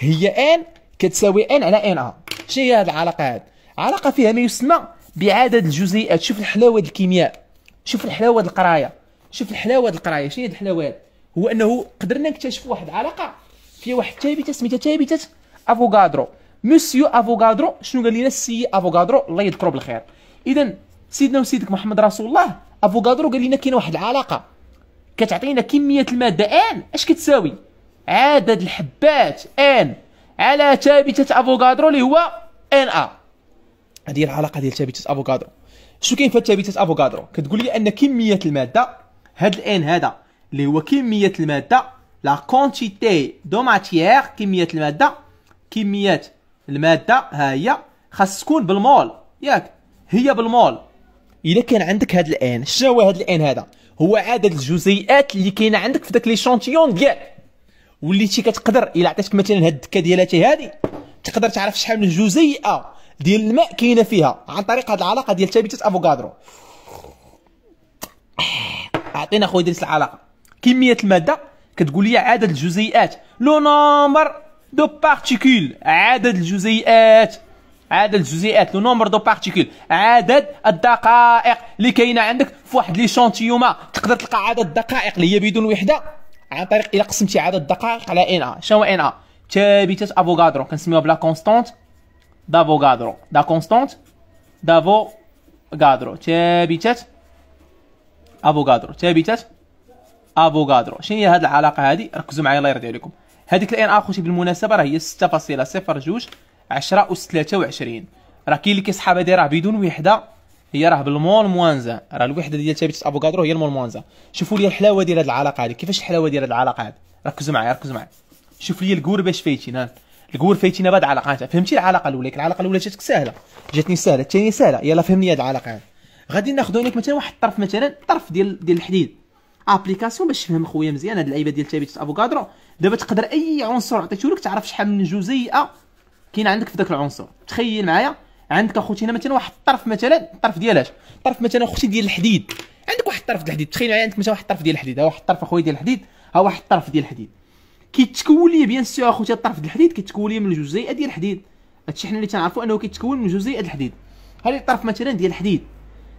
[SPEAKER 1] هي ان كتساوي ان على ان ا شنو هي هذه العلاقه هذه علاقه فيها ما يسمى بعدد الجزيئات شوف الحلاوه الكيمياء شوف الحلاوه القرايه شوف الحلاوه القرايه شنو هي الحلاوه هو انه قدرنا نكتشف واحد العلاقه فيها واحد ثابته سميتها ثابته افوغادرو مسيو افوغادرو شنو قال لنا السي افوغادرو الله يذكره بالخير اذا سيدنا وسيدك محمد رسول الله افوغادرو قال لنا كاينه واحد العلاقه كتعطينا كميه الماده ان اش كتساوي عدد الحبات ان على ثابته افوكادرو اللي هو ان ا هذه العلاقه ديال ثابته افوكادرو شنو كاين في ثابته افوكادرو كتقول لي ان كميه الماده هاد الان هذا اللي هو كميه الماده لا كونتيتي دو ماتيير كميه الماده كميه الماده ها هي خاص تكون بالمول ياك هي بالمول الا كان عندك هاد الان شنو هو هاد الان هذا هو عدد الجزيئات اللي كاينه عندك في داك لي شونتيون ديالك وليتي كتقدر الا عطيتك مثلا هاد الدكه ديالاتي هادي تقدر تعرف شحال من جزيئه ديال الماء كاينه فيها عن طريق هاد العلاقه ديال ثابته افوكادرو اعطينا اخويا درس العلاقه كميه الماده كتقول لي عدد الجزيئات لو نومبر دو بارتيكول عدد الجزيئات عدد الجزيئات لو نومبر دو بارتيكول عدد الدقائق اللي كاينه عندك في واحد لي شونتيوما تقدر تلقى عدد الدقائق اللي هي بدون وحده عن طريق الا قسمتي عدد الدقائق على ان ا شنو ان ا ثابته افوغادرو كنسميوها بلا كونستانت دافوغادرو دا كونستانت دافوغادرو ثابته افوغادرو ثابته افوغادرو شنو هي هذه العلاقه هذه ركزوا معايا الله يرضي عليكم هذيك الان ا خوتي بالمناسبه راه هي 6.02 10 اس 23 راه كاين اللي كيسحبها راه بدون وحده هي راه بالمول موانزا راه الوحده ديال تابيتس افوكادرو هي المول موانزا شوفوا لي الحلاوه ديال هذه العلاقه هذه كيفاش الحلاوه ديال هذه العلاقه هذه ركزوا معايا ركزوا معايا شوف لي الكور باش فايتين الكور فايتين بعد علاقاتها فهمتي العلاقه الاولى العلاقه الاولى جاتك سهله جاتني سهله الثانيه سهله يلا فهمني هذه العلاقه غادي ناخذ هناك مثلا واحد الطرف مثلا الطرف ديال ديال الحديد ابليكاسيون باش تفهم خويا مزيان هاد اللعيبه ديال تابيتس افوكادرو دابا تقدر اي عنصر عطيته لك تعرف شحال من جزيئه كاين عندك في ذاك العنصر تخيل معايا عندك اخوتي هنا مثلا واحد الطرف مثلا الطرف ديالاش الطرف مثلا اخوتي ديال الحديد عندك واحد الطرف ديال الحديد تخيل عندك مثلا واحد الطرف ديال الحديد ها واحد الطرف اخويا ديال الحديد ها واحد الطرف ديال الحديد كيتكون ليا بيان سيغ اخوتي الطرف ديال الحديد كيتكون ليا من الجزيئه ديال الحديد هادشي حنا اللي تنعرفو انه كيتكون من جزيئه الحديد هذا الطرف مثلا ديال الحديد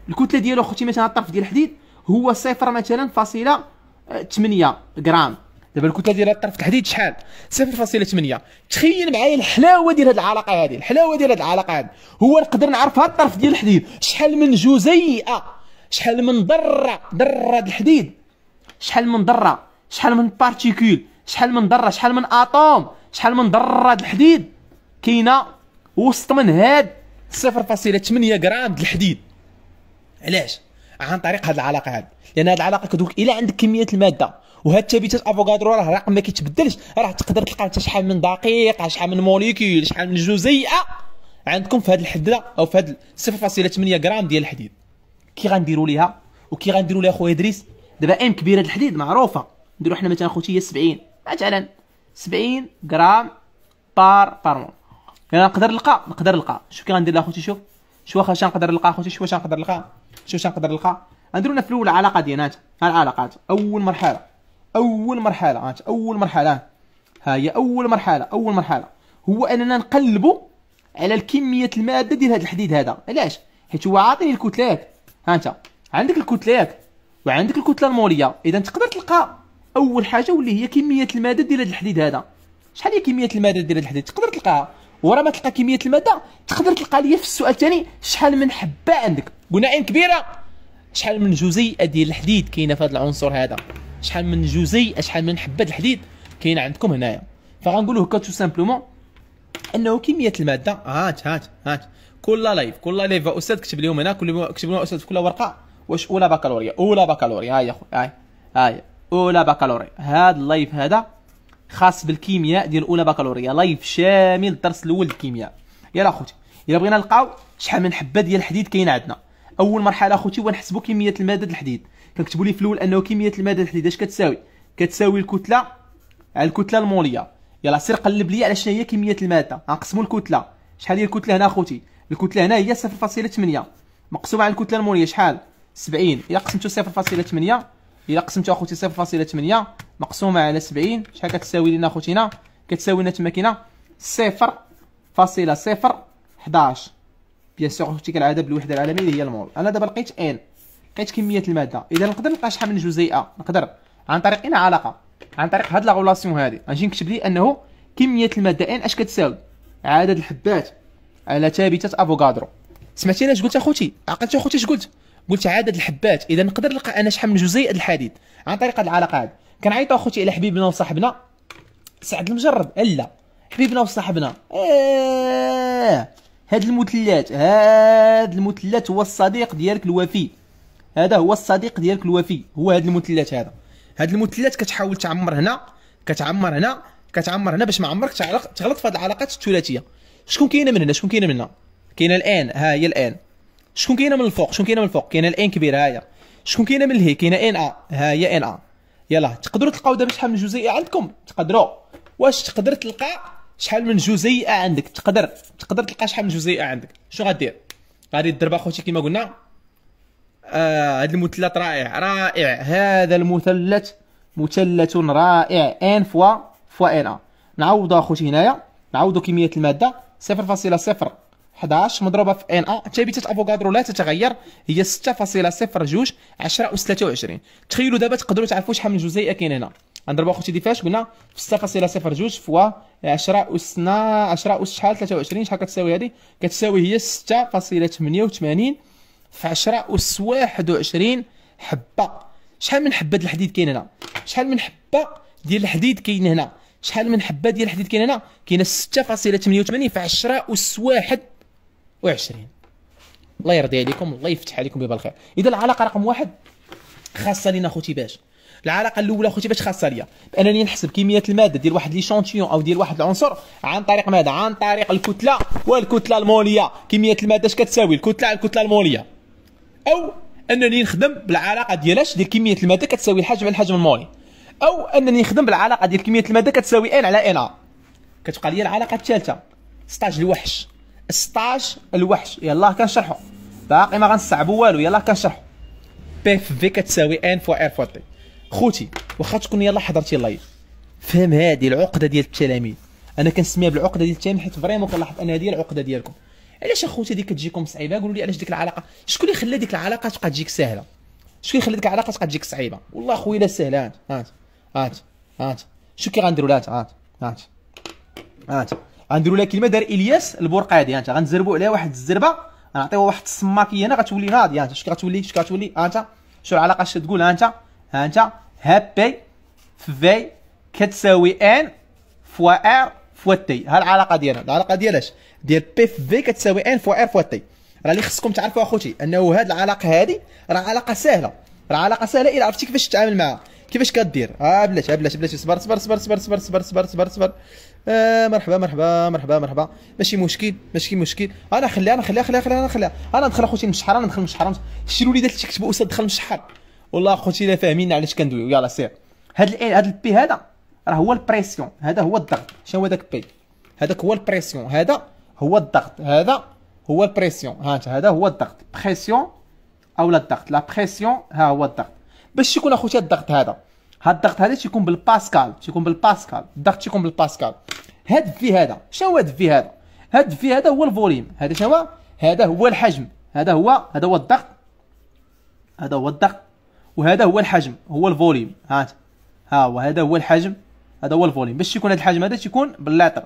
[SPEAKER 1] الكتله ديالو اخوتي مثلا الطرف ديال الحديد هو صفر مثلا فاصله 8 آه، غرام دابا الكتله ديال الطرف تحديد شحال 0.8 تخيل معايا الحلاوه ديال هذه العلاقه هذه الحلاوه ديال هذه العلاقه هذه هو نقدر نعرف هذا الطرف ديال الحديد شحال من جزيئه شحال من ذره ذره الحديد شحال من ذره شحال من بارتيكول شحال من ذره شحال من اتوم شحال من ذره الحديد كاينه وسط من هاد 0.8 غرام الحديد علاش عن طريق هذه العلاقه هذه لان هذه العلاقه كتقول الا عندك كميه الماده وهاد الثابتات افوكادرو راه رقم ما كيتبدلش راه تقدر تلقى حتى شحال من دقيقه شحال من موليكيول شحال من جزيئه عندكم في هذه الحدله او في هاد 0.8 غرام ديال الحديد كي غنديروا ليها وكي غنديروا ليها خويا ادريس دابا ام كبيره الحديد معروفه نديروا حنا مثلا خوتي هي 70 مثلا 70 غرام بار بارمون يعني نقدر نلقى نقدر نلقى شوف كي غندير لها خوتي شوف شوف واخا شنقدر نلقى خوتي شوف واش نقدر نلقى شوف واش نقدر نلقى نديرو في الاول العلاقه ديالنا ها العلاقات اول مرحله اول مرحله ها اول مرحله ها هي اول مرحله اول مرحله هو اننا نقلبوا على الكميه الماده ديال هذا الحديد هذا علاش حيت هو عاطيني الكتلات ها انت عندك الكتلات وعندك الكتله الموليه اذا تقدر تلقى اول حاجه واللي هي كميه الماده ديال هذا الحديد هذا شحال هي كميه الماده ديال هذا الحديد تقدر تلقاها ورا ما تلقى كميه الماده تقدر تلقى ليا في السؤال الثاني شحال من حبه عندك قلنا عين كبيره شحال من جزيئه ديال الحديد كاينه في هذا العنصر هذا شحال من جزيئه شحال من حبه الحديد كاينه عندكم هنايا فغنقولوا هكا تو سامبلومون انه كميه الماده هات هات هات كل لايف كل لايف استاذ كتب لهم هنا كل كتب لهم استاذ في كل ورقه واش اولى بكالوريا اولى بكالوريا هاي اخويا هاي هاي اولى بكالوريا هذا اللايف هذا خاص بالكيمياء ديال اولى بكالوريا لايف شامل الدرس الاول الكيمياء يلا اخوتي الا بغينا نلقاو شحال من حبه ديال الحديد كاين عندنا اول مرحله اخوتي هو نحسبوا كميه المدد الحديد كنكتبوا لي في الاول انه كميه المدد الحديد اش كتساوي كتساوي الكتله على الكتله الموليه يلا سير قلب لي على شنو هي كميه الماده غنقسموا الكتله شحال هي الكتله هنا اخوتي الكتله هنا هي 0.8 مقسومه على الكتله الموليه شحال 70 الا قسمتو 0.8 الا قسمتو اخوتي 0.8 مقسومه على 70 شحال كتساوي لنا اخوتينا كتساوي لنا تما كاينه 0.011 بيان سيغ اختي كالعاده بالوحده العالميه اللي هي المول انا دابا لقيت ان لقيت كميه الماده اذا نقدر نلقى شحال من جزيئه نقدر عن طريق ان علاقه عن طريق هاد لاغولاسيون هادي غنجي نكتب لي انه كميه الماده ان اش كتساوي عدد الحبات على ثابته افوكادرو سمعتيني اش قلت اخوتي عقلتي اخوتي اش قلت قلت عدد الحبات اذا نقدر نلقى انا شحال من جزيئه الحديد عن طريق هاد العلاقه هادي كنعيطوا اخوتي الى حبيبنا وصاحبنا سعد المجرد الا حبيبنا وصاحبنا ايه هاد المثلات هاد المثلات هو الصديق ديالك الوفي هذا هو الصديق ديالك الوفي هو هاد المثلث هذا هاد المثلث كتحاول تعمر هنا كتعمر هنا كتعمر هنا باش ما عمرك تعلق تغلط في هاد العلاقات الثلاثيه شكون كاينه من هنا شكون كاينه من هنا كاينه الان ها هي الان شكون كاينه من الفوق شكون كاينه من الفوق كاينه الان كبيره ها هي شكون كاينه من الهي كاينه ان ا ها هي ان ا يلا تقدروا تلقاو دابا شحال من جزئيه عندكم تقدروا واش تقدر تلقى شحال من جزيئه عندك تقدر تقدر تلقى شحال من جزيئه عندك شنو غدير غادي تضرب اخوتي كما قلنا آه هذا المثلث رائع رائع هذا المثلث مثلث رائع ان فوا فوا ان ا نعوض اخوتي هنايا نعوض كميه الماده 0.0 11 مضروبه في ان ا ثابته افوكادرو لا تتغير هي 6.02 10 اس 23 تخيلوا دابا تقدروا تعرفوا شحال من جزيئه كاين هنا نضربو اخوتي ديفاش قلنا في 6.02 فوا 10 اس 10 اس شحال 23 شحال كتساوي هذه كتساوي هي 6.88 في 10 اس 21 حبه شحال من حبه الحديد كاين هنا شحال من حبه ديال الحديد كاين هنا شحال من حبه ديال الحديد كاين هنا كاينه 6.88 في 10 اس 21 الله يرضي عليكم الله يفتح عليكم باب الخير اذا العلاقه رقم واحد خاصه لينا اخوتي باش العلاقه الاولى اخوتي باش خاصه ليا بانني نحسب كميه الماده ديال واحد ليشونتيون او ديال واحد العنصر عن طريق ماذا عن طريق الكتله والكتله الموليه كميه الماده اش كتساوي الكتله على الكتله الموليه او انني نخدم بالعلاقه ديال اش ديال كميه الماده كتساوي الحجم على الحجم المولي او انني نخدم بالعلاقه ديال كميه الماده كتساوي ان على ان كتبقى لي العلاقه الثالثه 16 الوحش 16 الوحش يلاه كنشرحو باقي ما غنصعبو والو يلاه كنشرحو بي في في كتساوي ان فوا ار فوا تي خوتي واخا تكون يلا حضرتي لايف فهم هذه العقده ديال التلاميذ انا كنسميها بالعقده ديال التلاميذ حيت فريمون كنلاحظ ان هذه هي العقده ديالكم علاش اخوتي ديك كتجيكم صعيبه قولوا لي علاش ديك العلاقه شكون اللي خلى ديك العلاقه تبقى تجيك سهله شكون اللي خلى ديك العلاقه تبقى تجيك صعيبه والله خويا لا سهله هات هات هات هات شو كي غنديروا لها هات هات هات غنديروا لها كلمه دار الياس البرقادي هات غنزربوا عليها واحد الزربه غنعطيوها واحد السماكيه هنا غتولي ناضيه هات شكون غتولي شكون غتولي هات شو العلاقه شتقول تقول هات انت هابي بي في كتساوي ان فوا ار فوا تي ها العلاقه ديالها العلاقه ديالاش ديال بي في في كتساوي ان فوا ار فوا تي راه اللي خصكم تعرفوا اخوتي انه هاد العلاقه هادي راه علاقه سهله راه علاقه سهله الا عرفتي كيفاش تتعامل معها كيفاش كدير ها بلاتي ها بلاتي بلاتي صبر صبر صبر صبر صبر صبر صبر صبر صبر آه مرحبا مرحبا مرحبا مرحبا ماشي مشكل ماشي مشكل انا خليها انا خليها خليها خليها انا خليها انا ندخل اخوتي المشحر انا ندخل المشحر شنو اللي اللي تكتبوا استاذ دخل المشحر والله خوتي لا فاهمين علاش كندويو يلا سير هاد ال إيه، هاد البي هذا راه هو البريسيون هذا هو الضغط شنو هو داك بي هذاك هو البريسيون هذا هو الضغط هذا هو البريسيون ها انت هذا هو الضغط بريسيون اولا الضغط لا بريسيون ها هو الضغط باش يكون اخوتي الضغط هذا هاد الضغط هذا تيكون بالباسكال تيكون بالباسكال الضغط تيكون بالباسكال هاد في هذا شنو هاد في هذا هاد في هذا هو الفوليم هذا شنو هذا هو الحجم هذا هو هذا هو الضغط هذا هو الضغط وهذا هو الحجم هو الفوليوم ها ها هو هذا هو الحجم هذا هو الفوليوم باش يكون هذا الحجم هذا تيكون باللاتر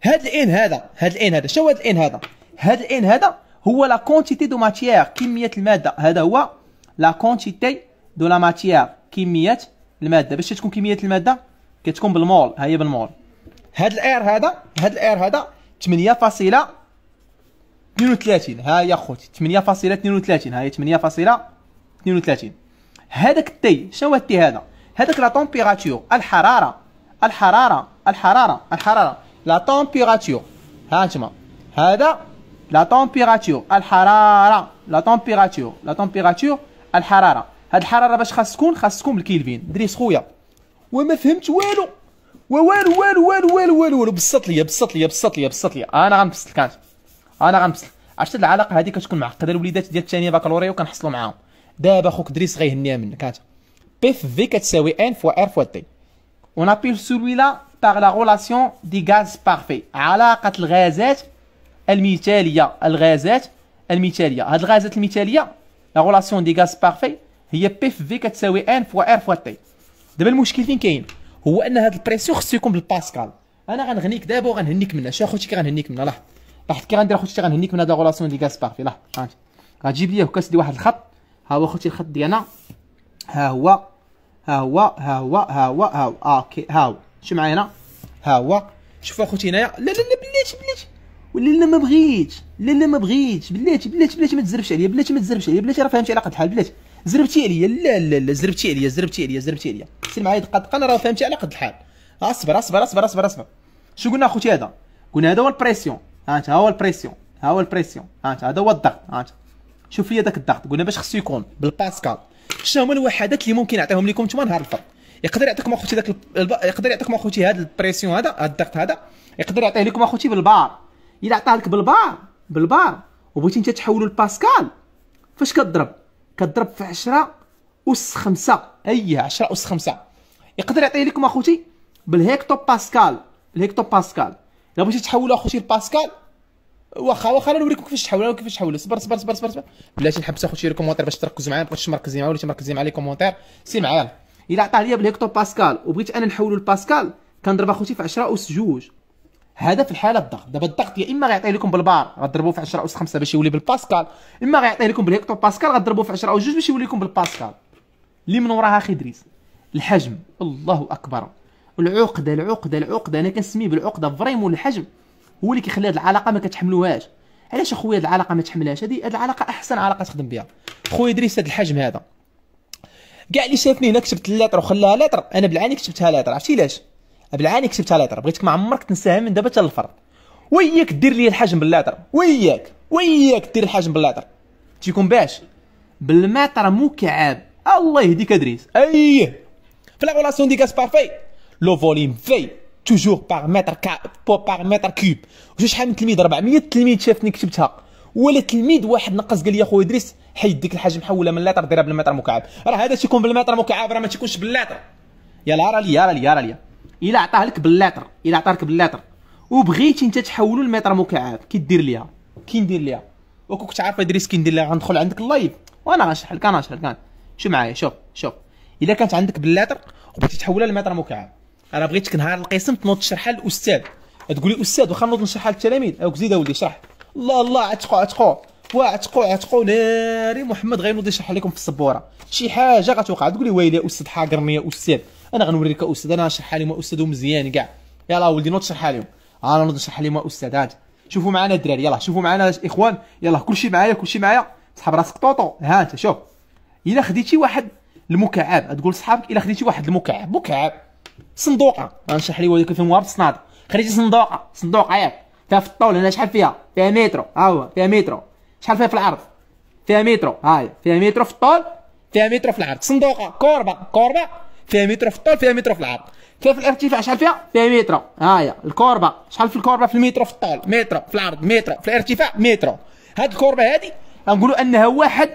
[SPEAKER 1] هذا الان هذا هذا الان هذا شنو هذا الان هذا هذا الان هذا هو لا كونتيتي دو ماتيير كميه الماده هذا هو لا كونتيتي دو لا ماتيير كميه الماده باش تكون كميه الماده كتكون بالمول ها هي بالمول هذا الاير هذا هذا الاير هذا 8.32 ها هي خوتي 8.32 ها هي 8.32 هذاك التي شنو التي هذا هذاك لا تمبيراتور الحراره الحراره الحراره الحراره لا تمبيراتور ها انتما هذا لا تمبيراتور الحراره لا تمبيراتور لا تمبيراتور الحراره هاد الحراره باش خاص تكون خاص تكون بالكيلفين دريس خويا وما فهمت والو والو والو والو والو والو, والو. بسط ليا بسط ليا بسط ليا بسط ليا انا غنبسط لك انا غنبسط عرفت العلاقه هذه كتكون معقده الوليدات ديال الثانيه بكالوريا وكنحصلوا معاهم دابا خوك دريس غيهنيها منك هات بي في في كتساوي ان فوا ار فوا تي اون ابيل سولوي لا باغ لا غولاسيون دي غاز بارفي علاقه الغازات المثاليه الغازات المثاليه هاد الغازات المثاليه لا غولاسيون دي غاز بارفي هي بي في في كتساوي ان فوا ار فوا تي دابا المشكل فين كاين هو ان هاد البريسيون خصو يكون بالباسكال انا غنغنيك دابا وغنهنيك منها شو اخوتي كي غنهنيك منها لاحظ لاحظ كي غندير اخوتي غنهنيك من هاد لا غولاسيون دي غاز بارفي لاحظ غتجيب لي هكا سدي واحد الخط ها هو خوتي الخط ديالنا ها هو ها هو ها هو ها هو ها هو آه، اوكي ها هو شوف معايا هنا ها هو شوفوا اخوتي هنايا لا لا لا بلاتي بلاتي ولا لا ما بغيتش لا لا ما بغيتش بلاتي بلاتي بلاتي ما تزربش عليا بلاتي ما تزربش عليا بلاتي راه فهمتي على قد الحال بلاتي زربتي عليا لا لا لا زربتي عليا زربتي عليا زربتي عليا سير معايا دقه دقه انا راه فهمتي على قد الحال اصبر اصبر اصبر اصبر اصبر شو قلنا اخوتي هذا قلنا هذا هو البريسيون ها هو البريسيون ها هو البريسيون ها هذا هو الضغط ها شوف لي داك الضغط قلنا باش خصو يكون بالباسكال شنو هما الوحدات اللي ممكن نعطيهم لكم نتوما نهار الفرق يقدر يعطيكم اخوتي داك الب... يقدر يعطيكم اخوتي هذا البريسيون هذا الضغط هذا يقدر يعطيه لكم اخوتي بالبار الا عطاه لك بالبار بالبار وبغيتي انت تحولو لباسكال فاش كضرب كضرب في 10 اس 5 اي 10 اس 5 يقدر يعطيه لكم اخوتي بالهيكتو باسكال الهيكتو باسكال الا بغيتي تحولو اخوتي لباسكال واخا واخا انا نوريكم كيفاش تحولوا كيفاش تحولوا صبر صبر صبر صبر صبر بلاتي نحبس اخوتي لي كومونتير باش تركزوا معايا مابقيتش مركزين معايا وليت مركزين معايا لي كومونتير سي معايا الا عطاه ليا بالهكتو باسكال وبغيت انا نحولو لباسكال كنضرب اخوتي في 10 اس جوج هذا في الحاله الضغط دابا الضغط يا اما غيعطيه لكم بالبار غضربوه في 10 اس 5 باش يولي بالباسكال اما غيعطيه لكم بالهكتو باسكال غضربوه في 10 اس جوج باش يولي لكم بالباسكال اللي من وراها اخي دريس الحجم الله اكبر العقده العقده العقده انا كنسميه بالعقده فريمون الحجم هو اللي كيخلي هذه العلاقه ما كتحملوهاش علاش اخويا هذه العلاقه ما تحملهاش هذه العلاقه احسن علاقه تخدم بها خويا دريس هذا الحجم هذا كاع اللي شافني هنا كتبت اللتر وخلاها لاتر انا بالعاني كتبتها لاتر عرفتي علاش بالعاني كتبتها لاتر بغيتك ما عمرك تنساها من دابا حتى الفرد وياك دير لي الحجم باللتر وياك وياك دير الحجم باللتر تيكون باش بالمتر مكعب الله يهديك ادريس ايه في لا ريلاسيون دي كاس بارفي لو فوليم في توجور باغ متر كا باغ متر كيوب شوف شحال من تلميذ 400 تلميذ شافني كتبتها ولا تلميذ واحد نقص قال لي اخويا ادريس حيد ديك الحجم حولها من لتر ديرها بالمتر مكعب راه هذا تيكون بالمتر مكعب راه ما تيكونش باللتر يلا راه ليا راه ليا راه ليا الا عطاه لك باللتر الا عطاه لك باللتر وبغيتي انت تحولو للمتر مكعب كي دير ليها كي ندير ليها وكون كنت عارف ادريس كي ندير ليها غندخل عندك اللايف وانا غنشرح لك انا غنشرح لك شوف معايا شوف شوف الا كانت عندك باللتر وبغيتي تحولها للمتر مكعب انا بغيتك نهار القسم تنوض تشرحها للاستاذ تقول لي استاذ واخا نوض نشرحها للتلاميذ اوك زيد اولي شرح الله الله عتقو عتقو وعتقو عتقو ناري محمد غينوض يشرح لكم في السبوره شي حاجه غتوقع تقول لي ويلي استاذ حاقرني يا استاذ انا غنوريك استاذ انا غنشرح لهم استاذ مزيان كاع يلا ولدي نوض شرحها لهم انا نوض نشرح لهم استاذ هاد شوفوا معنا الدراري يلا شوفوا معنا الاخوان يلا كلشي معايا كلشي معايا سحب راسك طوطو ها انت شوف الا خديتي واحد المكعب تقول لصحابك الا خديتي واحد المكعب مكعب صندوقه غنشرح لي هذيك في هابط صناده خريتي صندوقه صندوقه ياك فيها في الطول هنا شحال فيها فيها مترو ها هو فيها مترو شحال فيها في العرض فيها مترو هاي فيها مترو في الطول فيها مترو في العرض صندوقه كوربه كوربه فيها مترو في الطول فيها مترو في العرض كيف الارتفاع شحال فيها فيها مترو هايا الكوربه شحال في الكوربه في المترو في الطول مترو في العرض مترو في الارتفاع مترو هاد الكوربه هادي غنقولوا انها واحد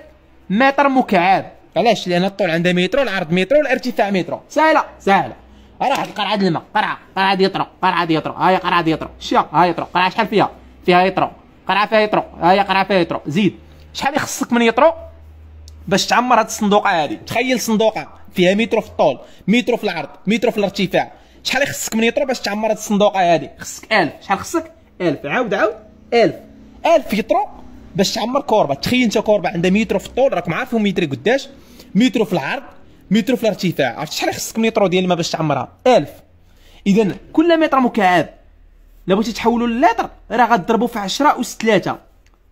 [SPEAKER 1] متر مكعب علاش لان الطول عندها مترو العرض مترو والارتفاع مترو سهله سهله راحت قرعه الماء قرعه قرعه يطرق قرعه يطرق هاي قرعه يطرق شيا هاي يطرق قرعه شحال فيها فيها يطرق قرعه فيها يطرق هاي قرعه فيها يطرق زيد شحال يخصك من يطرق باش تعمر هاد الصندوقه هادي تخيل صندوقه فيها متر في الطول متر في العرض متر في الارتفاع شحال يخصك من يطرو باش تعمر هاد الصندوقه هادي خصك 1000 شحال خصك 1000 عاود عاود 1000 1000 يطرو باش تعمر كوربه تخيل انت كوربه عندها متر في الطول راكم عارفين متر قداش متر في العرض متر في الارتفاع عرفت شحال خصك مترو ديال الماء باش تعمرها 1000 اذا كل متر مكعب الا بغيتي تحولو للتر راه غضربو في 10 اس 3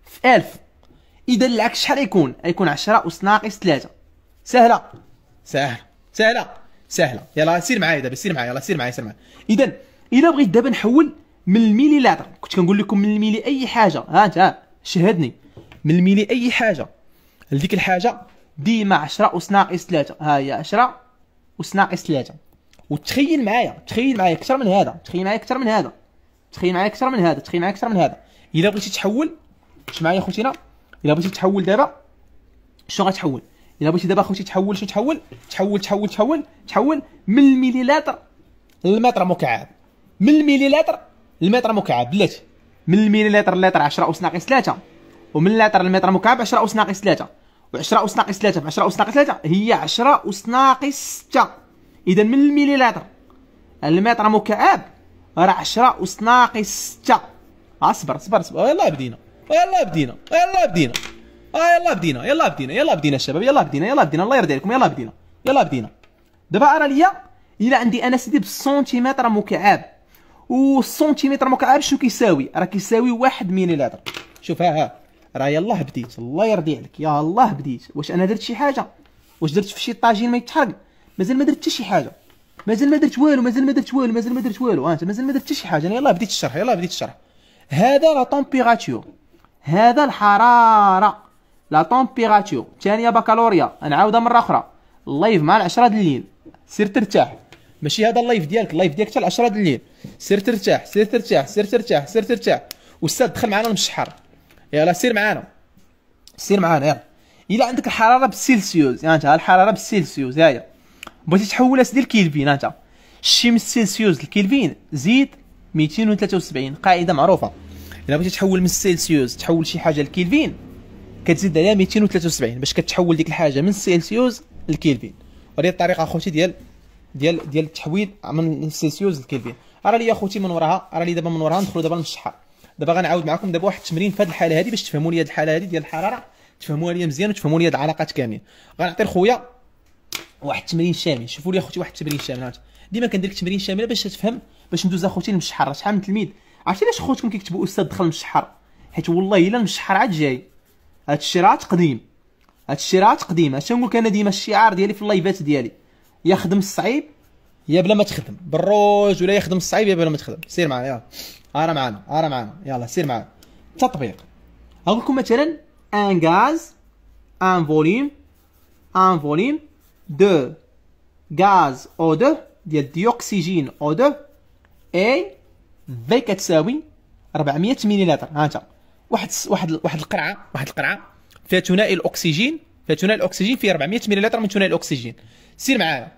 [SPEAKER 1] في 1000 اذا العكس شحال يكون يكون 10 اس ناقص 3 سهله سهله سهله سهله يلا سير معايا دابا سير معايا يلا سير معايا سير معايا اذا الا بغيت دابا نحول من الميلي لتر كنت كنقول لكم من الميلي اي حاجه ها انت ها شهدني من الميلي اي حاجه لديك الحاجه ديما 10 اس ناقص 3 ها هي 10 اس ناقص 3 وتخيل معايا تخيل معايا اكثر من هذا تخيل معايا اكثر من هذا تخيل معايا اكثر من هذا تخيل معايا اكثر من هذا الا بغيتي تحول واش معايا خوتينا الا بغيتي تحول دابا شنو غتحول الا بغيتي دابا خوتي تحول شنو تحول تحول تحول تحول تحول من المليلتر للمتر مكعب من المليلتر للمتر مكعب بلاتي من المليلتر للتر 10 اس ناقص 3 ومن اللتر للمتر مكعب 10 اس ناقص 3 و10 اس ناقص 3 في 10 اس ناقص 3 هي 10 اس ناقص 6 اذا من المليلتر المتر مكعب راه 10 اس ناقص 6 اصبر اصبر اصبر آه، يلا بدينا آه، يلا بدينا آه، يلا بدينا يلا بدينا يلا بدينا يلا بدينا الشباب يلا بدينا يلا بدينا الله يرضي عليكم يلا بدينا يلا بدينا دابا ارى ليا الا عندي انا سيدي بالسنتيمتر مكعب والسنتيمتر مكعب شنو كيساوي راه كيساوي 1 مليلتر شوف ها ها راه يلاه بديت الله يرضي عليك يا الله بديت واش انا درت شي حاجه واش درت في شي طاجين ما يتحرق مازال ما درت حتى شي حاجه مازال ما درت والو مازال ما درت والو مازال ما درت والو انت آه، مازال ما درت حتى شي حاجه انا يلاه بديت الشرح يلاه بديت الشرح هذا لا طومبيراتور هذا الحراره لا طومبيراتور ثانيه بكالوريا نعاودها مره اخرى اللايف مع 10 الليل سير ترتاح ماشي هذا اللايف ديالك اللايف ديالك حتى 10 الليل سير ترتاح سير ترتاح سير ترتاح سير ترتاح والساد دخل معنا المشحر يلا سير معانا سير معانا يلا الا عندك الحراره بالسيلسيوس يعني انت الحراره بالسيلسيوس هاهي بغيتي تحولها سدي الكيلفين انت يعني شي من السيلسيوس للكيلفين زيد 273 قاعده معروفه الا بغيتي تحول من السيلسيوس تحول شي حاجه للكيلفين كتزيد عليها 273 باش كتحول ديك الحاجه من السيلسيوس للكيلفين وهذه الطريقه اخوتي ديال ديال ديال التحويل من السيلسيوس للكيلفين راه لي اخوتي من وراها راه لي دابا من وراها ندخلوا دابا للشحال دابا غنعاود معكم دابا واحد التمرين في هذه الحاله هذه باش تفهموا لي هذه الحاله هذه ديال الحراره تفهموها لي مزيان وتفهموا لي هاد العلاقات كاملين غنعطي لخويا واحد التمرين شامل شوفوا لي اخوتي واحد التمرين شامل ديما كندير لك تمرين شامل باش تفهم باش ندوز اخوتي للمشحر شحال من تلميذ عرفتي علاش خوتكم كيكتبوا استاذ دخل المشحر حيت والله الا المشحر عاد جاي هاد الشيء راه قديم هاد الشيء راه قديم اش نقول لك انا ديما الشعار ديالي في اللايفات ديالي يا خدم الصعيب يا بلا ما تخدم بالروج ولا يخدم الصعيب يا بلا ما تخدم سير معايا انا معانا انا معانا يلا سير معانا تطبيق اقول لكم مثلا ان غاز ان فوليم ان فوليم دو غاز او دو ديال ديوكسيجين او دو اي في كتساوي 400 مليلتر ها انت واحد واحد واحد القرعه واحد القرعه فيها ثنائي الاكسجين فيها ثنائي الاكسجين فيه 400 مليلتر من ثنائي الاكسجين سير معايا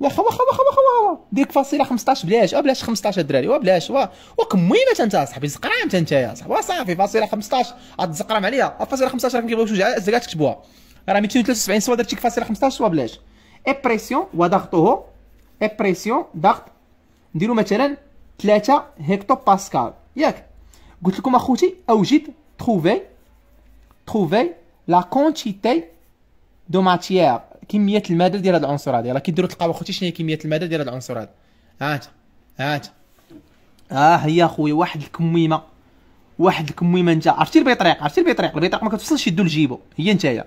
[SPEAKER 1] واخا واخا واخا واخا واخا ديك فاصله 15 بلاش او بلاش 15 الدراري وبلاش وا وكميمه انت صاحبي زقرام انت يا صاحبي صافي فاصله 15 غتزقرام عليا فاصله 15 راك كيبغيو شي الزكاه تكتبوها راه 273 سوا درتيك فاصله 15 سوا بلاش اي بريسيون وضغطه اي بريسيون ضغط نديرو مثلا 3 هكتو باسكال ياك قلت لكم اخوتي اوجد تروفي تروفي لا كونتيتي دو ماتيير كميه الماده ديال هذا العنصر هذا يلاه كي ديروا تلقاو اخوتي شنو هي كميه الماده ديال هذا العنصر هذا هات هات ها اه هي اخويا واحد الكميمه واحد الكميمه انت عرفتي البطريق عرفتي البطريق البطريق ما كتوصلش يدو لجيبو هي نتايا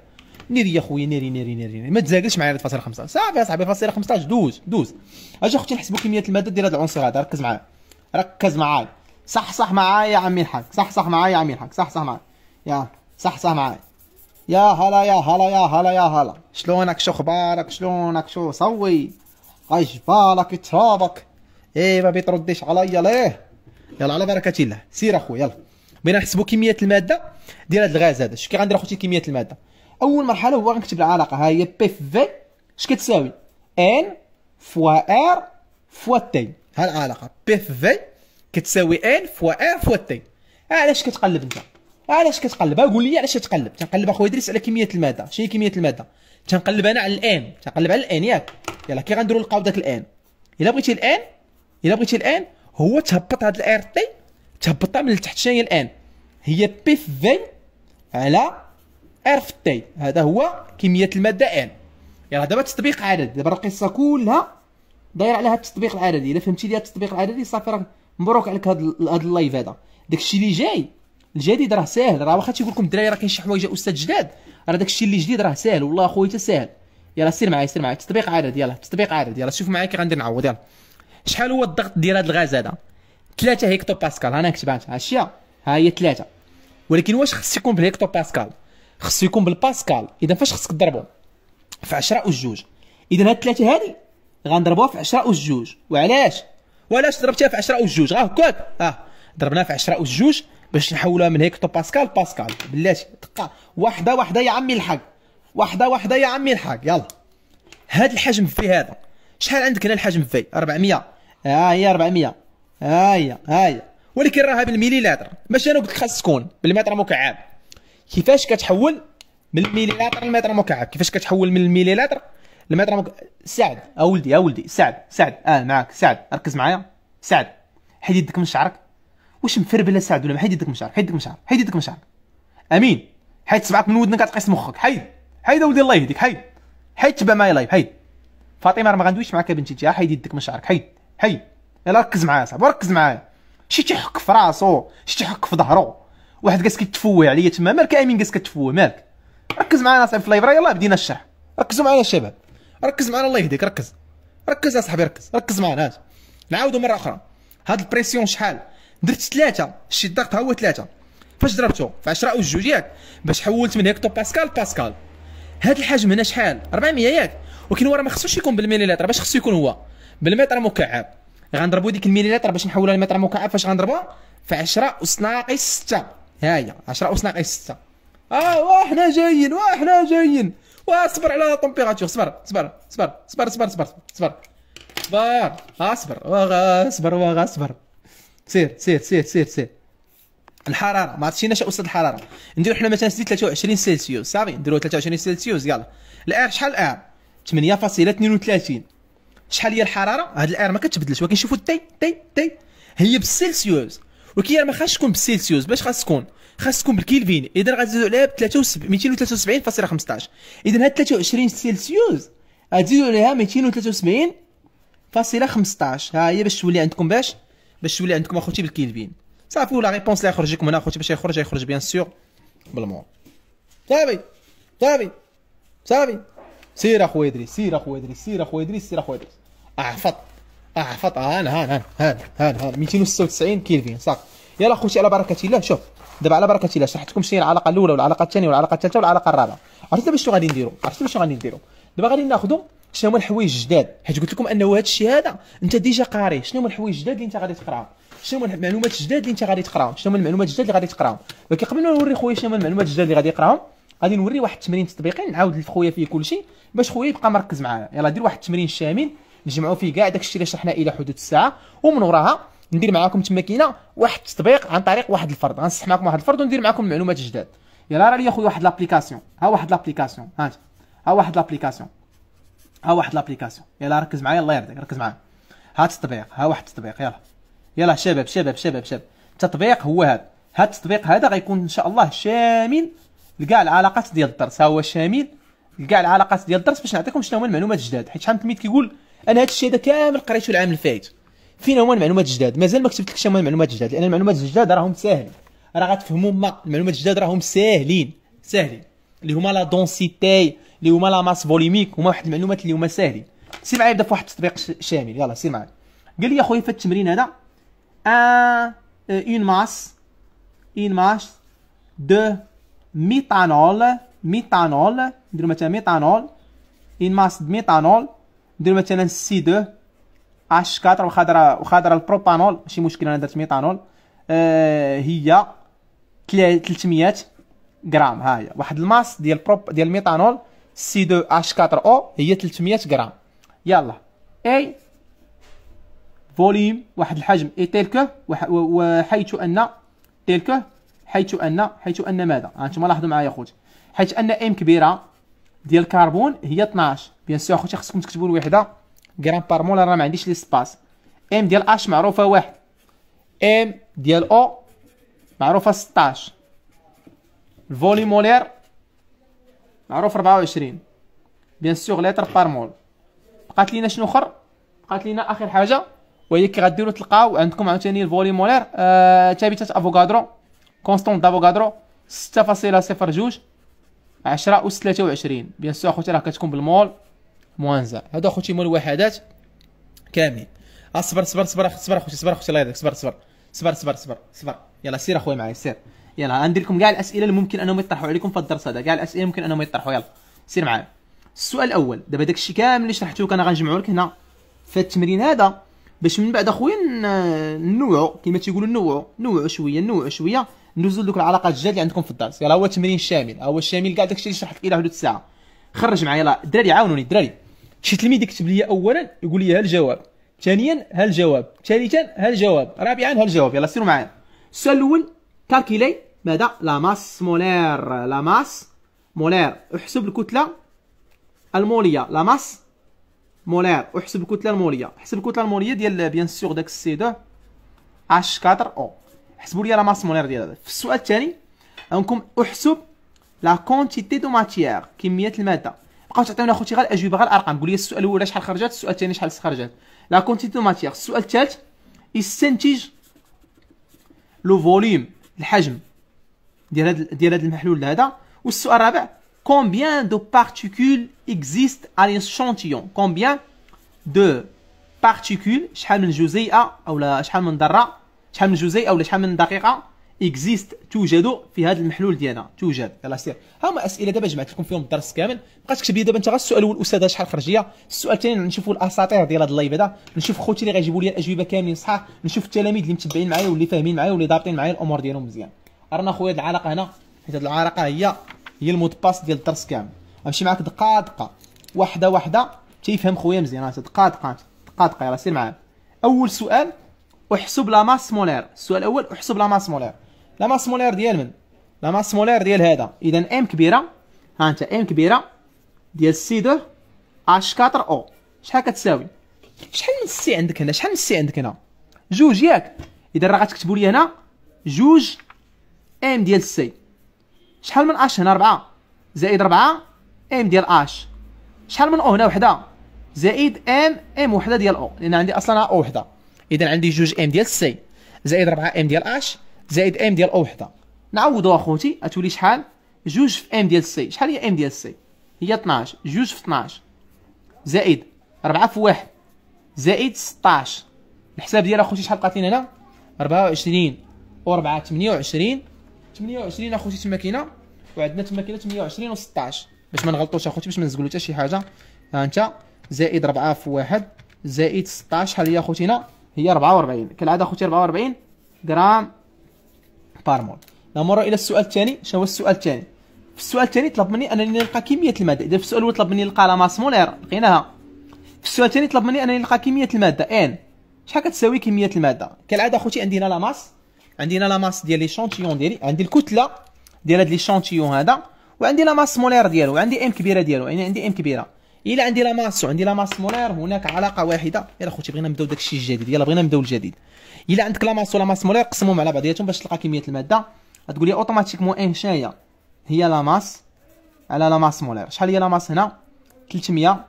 [SPEAKER 1] ناري يا خويا ناري ناري ناري ما تزاكلش معايا الفاصله خمسه صافي صاحبي فاصله 15 دوز دوز اجي اختي نحسبوا كميه الماده ديال هذا العنصر هذا ركز معايا ركز معايا صح صح معايا يا عمي الحاج صح صح معايا يا عمي الحاج صح صح معايا يا صح صح معايا يا هلا يا هلا يا هلا يا هلا شلونك شو اخبارك شلونك شو سوي عجبالك ترابك ايه ما بتردش عليا ليه يلا على بركه الله سير اخويا يلا بغينا نحسبوا كميه الماده ديال هذا الغاز هذا شكي غندير اخوتي كميه الماده اول مرحله هو غنكتب العلاقه ها هي بي في اش كتساوي ان فوا ار فوا تي ها العلاقه بي في كتساوي ان فوا ار فوا تي علاش كتقلب انت علاش كتقلب قول لي علاش تقلب تنقلب اخويا ادريس على كميه الماده شنو هي كميه الماده تنقلب انا على الان تنقلب على الان ياك يلا كي غنديروا نلقاو داك الان الا بغيتي الان الا بغيتي الان هو تهبط هاد الار تي تهبطها من التحت شنو هي الان هي بي في على ار في تي هذا هو كميه الماده ان يلا دابا تطبيق عدد دابا القصه كلها داير على هاد التطبيق العددي الا فهمتي لي التطبيق العددي صافي راه مبروك عليك هاد اللايف هذا داكشي اللي جاي الجديد راه ساهل راه واخا تيقول لكم الدراري راه كاين شي حوايج استاذ جداد راه داكشي اللي جديد راه ساهل والله اخويا ساهل يلا سير معايا سير معايا تطبيق عدد يلا تطبيق عدد يلا شوف معايا كي غندير نعوض يلا شحال هو الضغط ديال هذا الغاز هذا 3 هيكتو باسكال انا كتبها هادشي ها هي 3 ولكن واش خص يكون بالهيكتو باسكال خص يكون بالباسكال اذا فاش خصك تضربو في 10 اس 2 اذا هاد 3 هادي غنضربوها في 10 اس 2 وعلاش وعلاش ضربتيها في 10 اس 2 غا هكاك اه ضربناها في 10 اس 2 باش نحولها من هيكتو باسكال باسكال بلاتي دقه واحده واحده يا عمي الحق واحده واحده يا عمي الحق يلا هاد الحجم في هذا شحال عندك هنا الحجم في 400 ها آه، هي 400 ها آه، هي ها آه، هي ولكن راها بالمليلتر ماشي انا قلت لك خاص تكون بالمتر مكعب كيفاش كتحول من المليلتر للمتر مكعب كيفاش كتحول من المليلتر للمتر مكعب سعد اولدي اولدي سعد سعد اه معاك سعد ركز معايا سعد حيد يدك من شعرك واش مفربله سعد ولا ما حيد يدك من شعرك حيد يدك من شعرك حيد يدك من شعرك امين حيد سبعك من ودنك غتقيس مخك حيد حيد اولدي الله يهديك حيد حيد تبع معايا لايف حيد فاطمه راه ما غندويش معاك بنتي تجي حيد يدك من شعرك حيد حيد يلا ركز معايا صاحبي ركز معايا شي تيحك في راسو شي تيحك في ظهرو واحد قاس كيتفوي عليا تما مالك امين قاس كتفوي مالك ركز معانا صاحبي في اللايف يلاه بدينا الشرح ركزوا معانا الشباب ركز معانا الله يهديك ركز ركز يا صاحبي ركز ركز معانا نعاودوا مره اخرى هاد البريسيون شحال درت ثلاثه شي الضغط ها هو ثلاثه فاش ضربته في 10 او جوج ياك باش حولت من هيكتو باسكال باسكال هاد الحجم هنا شحال 400 ياك ولكن هو راه ما خصوش يكون بالمليلتر باش خصو يكون هو بالمتر مكعب غنضربوا ديك المليلتر باش نحولها لمتر مكعب فاش غنضربها في 10 اس ناقص 6 ها هي 10 اس ناقص 6 اه وحنا جايين وحنا جايين واصبر على التمبيراتور صبر صبر صبر صبر صبر صبر صبر صبر اصبر واغا صبر واغا صبر سير سير سير سير سير الحراره ما عرفتش عرفتيناش اسد الحراره نديرو حنا مثلا سيدي 23 سلسيوس صافي نديرو 23 سلسيوس يلا الار شحال الار 8.32 شحال هي الحراره هاد الار ما كتبدلش ولكن شوفوا تي تي تي هي بالسلسيوس ولكن ما خاصش تكون بالسلسيوس باش خاص تكون خاص تكون بالكيلفين اذا غتزيدو عليها ب 273 فاصلة 15 اذا هاد 23 سلسيوس غتزيدو عليها 273 15 ها هي باش تولي عندكم باش باش تولي عندكم اخوتي بالكيلبين صافي ولا ريبونس اللي يخرج لكم هنا اخوتي باش يخرج يخرج بيان سيغ بالمور صافي صافي صافي سير اخويا ادريس سير اخويا ادريس سير اخويا ادريس سير اخويا ادريس اعفط اعفط ها ها ها ها ها 296 كيلفين صافي يلا اخوتي على بركه الله شوف دابا على بركه الله شرحت لكم شنو العلاقه الاولى والعلاقه الثانيه والعلاقه الثالثه والعلاقه الرابعه عرفت دابا شنو غادي نديرو عرفت دابا شنو غادي نديرو دابا غادي ناخذوا شنو هما الحوايج الجداد حيت قلت لكم انه هذا الشيء هذا انت ديجا قاري شنو هما الحوايج الجداد اللي انت غادي تقراهم شنو هما المعلومات الجداد اللي انت غادي تقراهم شنو هما المعلومات الجداد اللي غادي تقراهم ولكن قبل ما نوري خويا شنو هما المعلومات الجداد اللي غادي يقراهم غادي نوري واحد التمرين تطبيقي نعاود لخويا فيه كلشي باش خويا يبقى مركز معايا يلا دير واحد التمرين شامل نجمعوا فيه كاع داكشي اللي شرحنا الى حدود الساعه ومن وراها ندير معاكم تما كاينه واحد التطبيق عن طريق واحد الفرد غنصح معاكم واحد الفرد وندير معاكم معلومات جداد يلا راه لي خويا واحد لابليكاسيون ها واحد لابليكاسيون ها ها واحد لابليكاسيون ها واحد لابليكاسيون يلا ركز معايا الله يرضيك ركز معايا ها التطبيق ها واحد التطبيق يلا يلا شباب شباب شباب شباب التطبيق هو هذا هذا التطبيق هذا غيكون ان شاء الله شامل لكاع العلاقات ديال الدرس ها هو شامل لكاع العلاقات ديال الدرس باش نعطيكم شنو هما المعلومات الجداد حيت شحال من تلميذ كيقول انا هذا الشيء هذا كامل قريته العام اللي فات فين هما المعلومات الجداد مازال ما كتبت لك شنو هما المعلومات الجداد لان المعلومات الجداد راهم ساهلين راه غتفهموا ما المعلومات الجداد راهم ساهلين ساهلين اللي هما لا دونسيتي اللي هما لا ماس فوليميك هما واحد المعلومات اللي هما ساهلين سي معايا بدا في واحد التطبيق شامل يلا سي معايا قال لي اخويا في التمرين هذا ان اون ماس اون ماس دو ميثانول ميثانول نديرو مثلا ميثانول اون ماس دو ميثانول نديرو مثلا سي دو اش 4 واخا درا واخا درا البروبانول ماشي مشكل انا درت ميثانول آه هي 300 غرام ها هي واحد الماس ديال بروب ديال ميثانول سي 2 اش 4 او هي 300 غرام يلا اي فوليوم واحد الحجم اي تلك وحيث ان تلك حيث ان حيث ان ماذا هانتوما لاحظوا معايا خوتي حيث ان ام كبيره ديال الكربون هي 12 بيان سي خوتي خصكم تكتبوا الوحده غرام بار مول راه ما عنديش لي سباس ام ديال اش معروفه واحد ام ديال او معروفه 16 مولير معروف 24 بيان سيغ لتر بار مول بقات لينا شنو اخر بقات لينا اخر حاجه وهي كي غديروا تلقاو عندكم عاوتاني الفولي مولير آه ثابته افوكادرو كونستون دافوكادرو 6.02 10 اس 23 بيان سور اخوتي راه كتكون بالمول موان زار هادو اخوتي مول الوحدات كاملين اصبر آه، صبر صبر صبر اخوتي صبر اخوتي الله يهديك صبر صبر صبر صبر صبر صبر يلا سير اخويا معايا سير يلا عندي لكم كاع الاسئله اللي ممكن انهم يطرحوا عليكم في الدرس هذا كاع الاسئله ممكن انهم يطرحوا يلا سير معايا السؤال الاول دابا الشيء كامل اللي شرحته لك انا غنجمعه لك هنا في التمرين هذا باش من بعد اخويا نوعوا كما تيقولوا نوعوا نوعوا شويه نوعوا شويه ندوزو لدوك العلاقات الجداد اللي عندكم في الدرس يلا هو التمرين الشامل هو الشامل كاع داك الشيء اللي شرحت لك الى حدود الساعه خرج معايا يلا الدراري عاونوني الدراري شي تلميذ يكتب لي اولا يقول لي ها الجواب ثانيا ها الجواب ثالثا ها الجواب رابعا ها الجواب يلا سيروا معايا السؤال الاول كالكيلي ماذا لا ماس مولير لا ماس مولير احسب الكتله الموليه لا ماس مولير احسب الكتله الموليه احسب الكتله الموليه ديال بيان سور داك السي دو اش 4 او حسبوا لي لا ماس مولير ديال هذا في السؤال الثاني انكم احسب لا كونتيتي دو ماتيير كميه الماده بقاو تعطيونا اخوتي غير الاجوبه غير الارقام قول لي السؤال الاول شحال خرجت السؤال الثاني شحال خرجت لا كونتيتي دو ماتيير السؤال الثالث يستنتج لو فوليوم الحجم ديال هاد ديال هاد المحلول هذا والسؤال الرابع كومبيان دو بارتيكول اكزيست على الشانتيون كومبيان دو بارتيكول شحال من جزيئه او شحال من ذره شحال من جزيئه ولا شحال من دقيقه اكزيست توجد في هذا المحلول ديالنا توجد يلا سير ها هما اسئله دابا جمعت لكم فيهم الدرس كامل بقات تكتب لي دابا انت غير السؤال الاول الاستاذ شحال خرجيه السؤال الثاني نشوفوا الاساطير ديال هذا اللايف هذا نشوف خوتي اللي غيجيبوا لي الاجوبه كاملين صحاح نشوف التلاميذ اللي متبعين معايا واللي فاهمين معايا واللي ضابطين معايا الامور ديالهم مزيان رانا خويا العلاقه هنا حيت هاد العلاقه هي هي المود باس ديال الدرس كامل غنمشي معاك دقه دقه واحده واحده تيفهم خويا مزيان دقه دقه دقه دقه يلاه سير معايا اول سؤال احسب لا ماس مولير السؤال الاول احسب لا ماس مولير لا ماس مولير ديال من لا ماس مولير ديال هذا اذا ام كبيره ها انت ام كبيره ديال سي دو اش 4 او شحال كتساوي شحال من سي عندك هنا شحال من سي عندك هنا جوج ياك اذا راه غتكتبوا لي هنا جوج ام ديال سي شحال من اش هنا 4 زائد 4 ام ديال اش شحال من او هنا وحده زائد ام ام وحده ديال او لان عندي اصلا او وحده اذا عندي جوج ام ديال سي زائد 4 ام ديال اش زائد ام ديال او وحده نعوضوا اخوتي اتولي شحال جوج في ام ديال سي شحال هي ام ديال سي هي 12 جوج في 12 زائد 4 في 1 زائد 16 الحساب ديال اخوتي شحال بقات لنا هنا 24 و 4 28 28 اخوتي كاينه وعندنا كاينه 28 و16 باش ما نغلطوش اخوتي باش ما نزقلو حتى شي حاجه ها انت زائد 4 في 1 زائد 16 شحال هي اخوتي هنا هي 44 كالعاده اخوتي 44 غرام بارمول نمر الى السؤال الثاني شنو هو السؤال الثاني في السؤال الثاني طلب مني انني نلقى كميه الماده اذا في السؤال الاول طلب مني نلقى لا ماس مولير لقيناها في السؤال الثاني طلب مني انني نلقى كميه الماده ان شحال كتساوي كميه الماده كالعاده اخوتي عندي هنا لا ماس عندي لا ماس ديال ليشونتيون ديالي عندي الكتله ديال هاد ليشونتيون هذا وعندي لا ماس مولير ديالو وعندي ام كبيره ديالو يعني عندي ام كبيره الا عندي لا ماس وعندي لا ماس مولير هناك علاقه واحده يلا خوتي بغينا نبداو داكشي الجديد يلا بغينا نبداو الجديد الا عندك لا ماس ولا ماس مولير قسمهم على بعضياتهم باش تلقى كميه الماده غتقول لي اوتوماتيكمون ان شاي هي لا ماس على لا ماس مولير شحال هي لا ماس هنا 300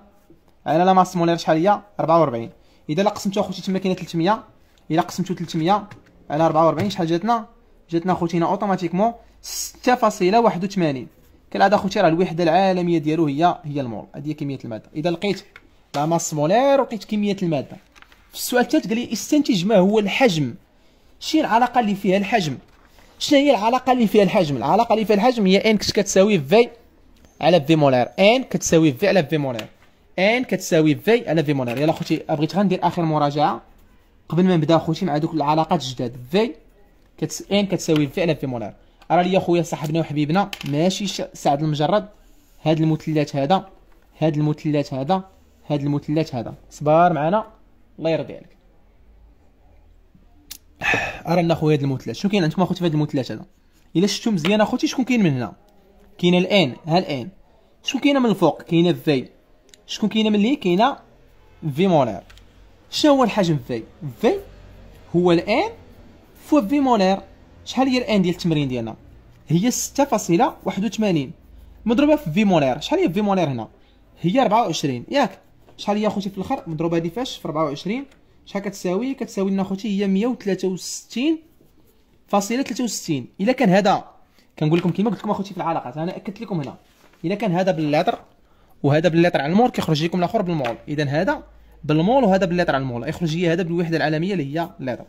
[SPEAKER 1] على لا ماس مولير شحال هي 44 اذا لا قسمتو اخوتي تما كاينه 300 الا قسمتو 300 على 44 شحال جاتنا جاتنا خوتينا اوتوماتيكمون 6.81 كالعاده خوتي راه الوحده العالميه ديالو هي هي المول هذه كميه الماده اذا لقيت لا ماس مولير ولقيت كميه الماده في السؤال الثالث قال لي استنتج ما هو الحجم هي العلاقه اللي فيها الحجم شنو هي العلاقه اللي فيها الحجم العلاقه اللي فيها الحجم هي ان كتساوي في على في مولير ان كتساوي في على في مولير ان كتساوي في على في مولير يلا خوتي بغيت غندير اخر مراجعه قبل ما نبدا خوتي مع دوك العلاقات الجداد في كتس ان كتساوي فعلا في مولار راه ليا خويا صاحبنا وحبيبنا ماشي سعد المجرد هاد المثلث هذا هاد المثلث هذا هاد المثلث هذا صبار معنا الله يرضي عليك رانا خويا هاد المثلث شنو كاين عندكم اخوتي في هاد المثلث هذا الا شفتو مزيان اخوتي شكون كاين من هنا كاينه الان ها الان شكون كاينه من الفوق كاينه في شكون كاينه من اللي كاينه في مولير شنو هو الحجم في في هو الان فوا في مولير شحال هي الان ديال التمرين ديالنا هي 6.81 مضروبه في في مولير شحال هي في مولير هنا هي 24 ياك شحال هي اخوتي في الاخر مضروبه هذه فاش في 24 شحال كتساوي كتساوي لنا اخوتي هي 163 فاصله 63 الا كان هذا كنقول لكم كما قلت لكم اخوتي في العلاقات انا اكدت لكم هنا الا كان هذا باللتر وهذا باللتر على المول كيخرج لكم الاخر بالمول اذا هذا بالمول وهذا باللتر على المول يخرج لي هذا بالوحده العالميه اللي هي لتر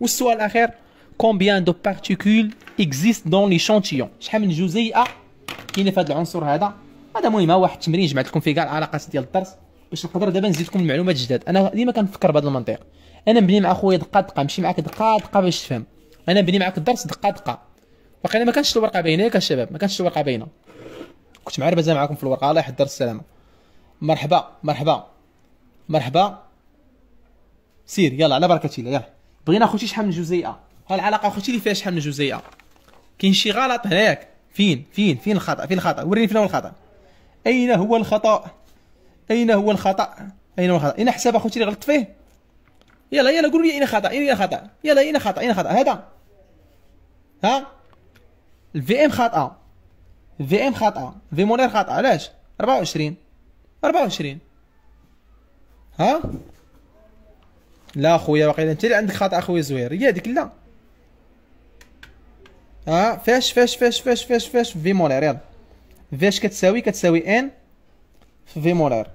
[SPEAKER 1] والسؤال الاخير دو بارتيكول اكزيست دون لي شانتيون شحال من جزيئه كاينه في هذا العنصر هذا هذا مهم واحد التمرين جمعت لكم فيه كاع العلاقات ديال الدرس باش نقدر دابا نزيد لكم المعلومات جداد انا ديما كنفكر بهذا المنطق انا مبني مع خويا دقه دقه نمشي معاك دقه دقه باش تفهم انا مبني معاك الدرس دقه دقه باقي ما كانش الورقه باينه ياك الشباب ما كانش الورقه باينه كنت معربزه معاكم في الورقه الله يحفظ الدرس السلامه مرحبا مرحبا مرحبا سير يلا على بركه الله يلا بغينا اخوتي شحال من جزيئه ها العلاقه اخوتي اللي فيها شحال من جزيئه كاين شي غلط هناك فين فين فين الخطا فين الخطا وريني فين هو الخطا اين هو الخطا اين هو الخطا اين هو الخطا اين حساب اخوتي اللي غلطت فيه يلا يلا قولوا لي اين خطا اين خطا يلا اين خطا اين خطا هذا ها الفي ام خاطئه في ام خاطئه في مونير خاطئه علاش 24 24 ها لا خويا واقيلا انت اللي عندك خطا اخويا زوير هي هذيك لا ها فاش فاش فاش فاش فاش فاش في مولير يلا فاش كتساوي كتساوي ان في في مولير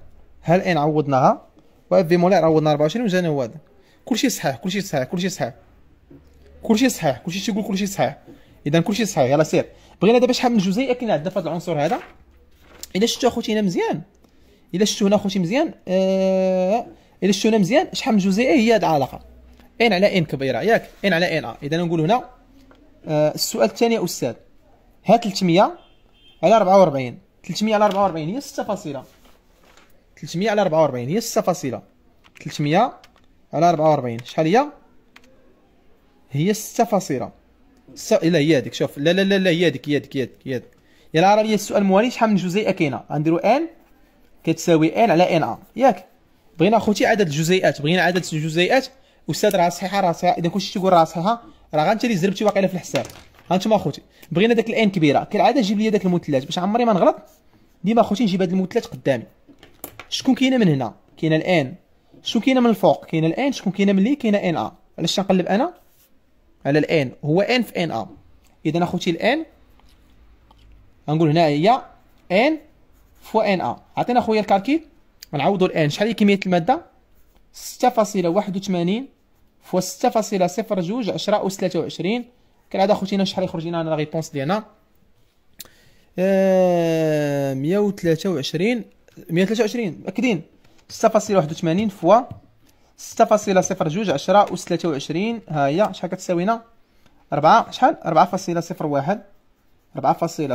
[SPEAKER 1] هل ان عوضناها و في مولير عوضنا 24 وجانا هو هذا كلشي صحيح كلشي صحيح كلشي صحيح كلشي صحيح كلشي تيقول كلشي صحيح اذا كلشي صحيح يلا سير بغينا دابا شحال من جزيئه كاين عندنا في هذا العنصر هذا اذا شفتو اخوتي هنا مزيان الا شتونا خوتي مزيان آه الا شتونا مزيان شحال من جزيئيه هي هذه العلاقه ان على ان كبيره ياك ان على ان ا آه. اذا نقول هنا آه، السؤال الثاني يا استاذ ها 300 على 44 300 على 44 هي 6 فاصله 300 على 44 هي 6 فاصله 300 على 44 شحال هي هي 6 فاصله س... لا هي هذيك شوف لا لا لا هي هذيك هي هذيك هي هذيك يا راه السؤال موالي شحال من جزيئه كاينه غنديروا ان كتساوي ان على ان ا ياك بغينا اخوتي عدد الجزيئات بغينا عدد الجزيئات استاذ راه صحيحه راه صحيحه اذا كلشي تيقول راه صحيحه راه انت اللي زربتي واقيلا في الحساب هانتوما اخوتي بغينا داك الان كبيره كالعاده جيب لي داك المثلث باش عمري ما نغلط ديما اخوتي نجيب هاد المثلث قدامي شكون كاينه من هنا كاينه الان شكون كاينه من الفوق كاينه الان شكون كاينه من لي كاينه ان ا علاش نقلب انا على الان هو ان في ان ا اذا اخوتي الان غنقول هنا هي ان فوا ان ا عطينا خويا الكالكيل غنعوضوا الان شحال هي كميه الماده 6.81 فوا 6.02 10 اس 23 كالعاده خوتينا شحال يخرج لنا لا ريبونس ديالنا آه 123 123 مأكدين 6.81 فوا 6.02 10 اس 23 ها هي شحال كتساوينا 4 شحال 4.01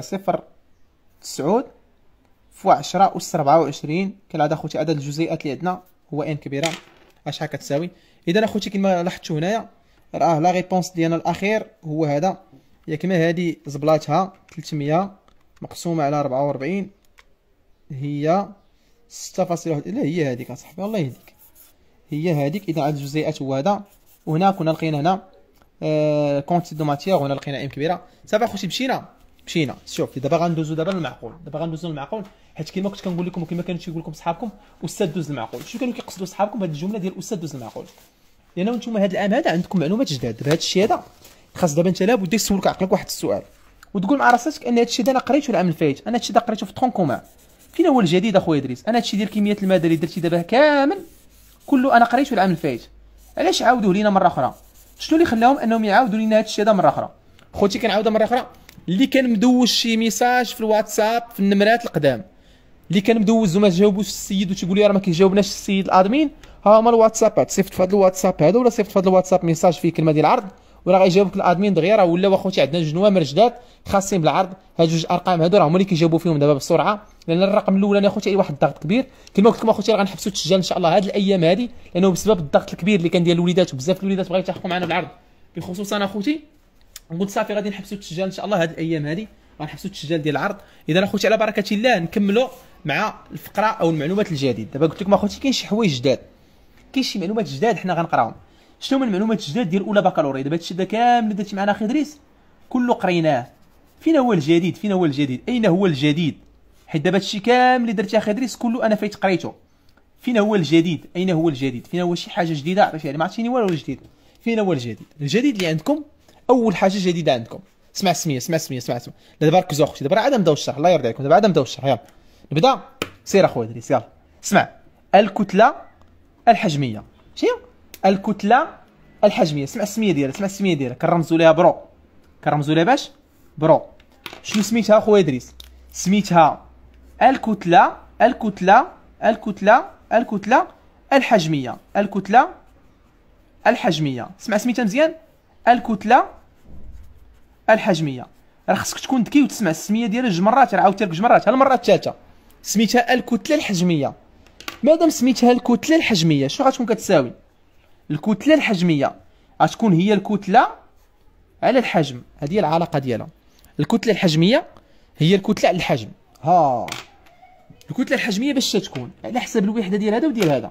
[SPEAKER 1] صفر تسعود فوا عشرة أس ربعة وعشرين كالعادة أخوتي عدد الجزيئات اللي عندنا هو إن كبيرة أشحال كتساوي إذا أخوتي كيما لاحظتو هنايا راه لا غيبونس ديالنا الأخير هو هذا يا كيما هادي زبلاتها تلتمية مقسومة على ربعة وربعين هي ستة فاصلة واحد لا هي هاديك أصاحبي الله يهديك هي هاديك إذا عدد الجزيئات هو هذا وهنا كنا لقينا هنا كونتي دو ماتيغ وهنا لقينا إم كبيرة صافي أخوتي مشينا مشينا شوف دابا غندوزو دابا للمعقول دابا غندوزو للمعقول حيت كيما كنت كنقول لكم وكما كانوا تيقول لكم صحابكم استاذ دوز المعقول شنو كانوا كيقصدوا صحابكم بهذه الجمله ديال استاذ دوز المعقول لان انتم نتوما هذا العام هذا عندكم معلومات جداد بهذا الشيء هذا خاص دابا انت لابد يسولك عقلك واحد السؤال وتقول مع راسك ان هذا الشيء انا قريته العام الفايت انا هذا الشيء قريته في ترون كومان فين هو الجديد اخويا ادريس انا هذا الشيء ديال كميه الماده اللي درتي دابا كامل كله انا قريته العام الفايت علاش عاودوه لينا مره اخرى شنو اللي خلاهم انهم يعاودوا لينا هذا الشيء هذا مره اخرى خوتي كنعاودها مره اخرى اللي كان مدوز شي ميساج في الواتساب في النمرات القدام اللي كان مدوز وما جاوبوش السيد وتيقول لي راه ما كيجاوبناش السيد الادمين ها هما الواتسابات صيفط في هذا الواتساب هذا ولا صيفط في هذا الواتساب ميساج فيه كلمه ديال العرض ولا غيجاوبك الادمين دغيا راه ولاو اخوتي عندنا جوج نوامر جداد خاصين بالعرض هاد جوج ارقام هادو راه هما اللي كيجاوبوا فيهم دابا بسرعه لان الرقم الاولاني اخوتي اي واحد الضغط كبير كما قلت لكم اخوتي راه غنحبسوا التسجيل ان شاء الله هاد الايام هادي لانه بسبب الضغط الكبير اللي كان ديال الوليدات وبزاف الوليدات بغاو يتحقوا معنا بالعرض بخصوص انا اخوتي قلت صافي غادي نحبسوا التسجيل ان شاء الله هاد الايام هادي غنحبسوا التسجيل ديال العرض اذا اخوتي على بركه الله نكملوا مع الفقره او المعلومات الجديد دابا قلت لكم اخوتي كاين شي حوايج جداد كاين شي معلومات جداد حنا غنقراهم شنو هما المعلومات الجداد ديال اولى بكالوريا دابا هادشي كامل درتي معنا اخي ادريس كله قريناه فين هو الجديد فين هو الجديد اين هو الجديد حيت دابا هادشي كامل اللي درتي اخي ادريس كله انا فايت قريته فين هو الجديد اين هو الجديد فين هو شي حاجه جديده عرفتي يعني ما عرفتيني والو الجديد فين هو الجديد الجديد اللي عندكم اول حاجه جديده عندكم اسمع السميه اسمع السميه اسمع اسمع دابا ركزوا اختي دابا عاد نبداو الشرح الله يرضي عليكم دابا عاد نبداو الشرح يلا نبدا سير اخويا ادريس يلا اسمع الكتله الحجميه شنو الكتله الحجميه اسمع السميه ديالها اسمع السميه ديالها كنرمزوا ليها برو كنرمزوا ليها باش برو شنو سميتها اخويا ادريس سميتها الكتله الكتله الكتله الكتله الحجميه الكتله الحجميه سمع سميتها مزيان الكتله الحجميه راه خصك تكون ذكي وتسمع السميه ديالها جوج مرات يعاود لك جوج مرات ها المره الثالثه سميتها الكتله الحجميه مادام سميتها الكتله الحجميه شنو غتكون كتساوي الكتله الحجميه غتكون هي الكتله على الحجم هذه هي العلاقه ديالها الكتله الحجميه هي الكتله على الحجم ها الكتله الحجميه باش تكون على حسب الوحده ديال هذا وديال هذا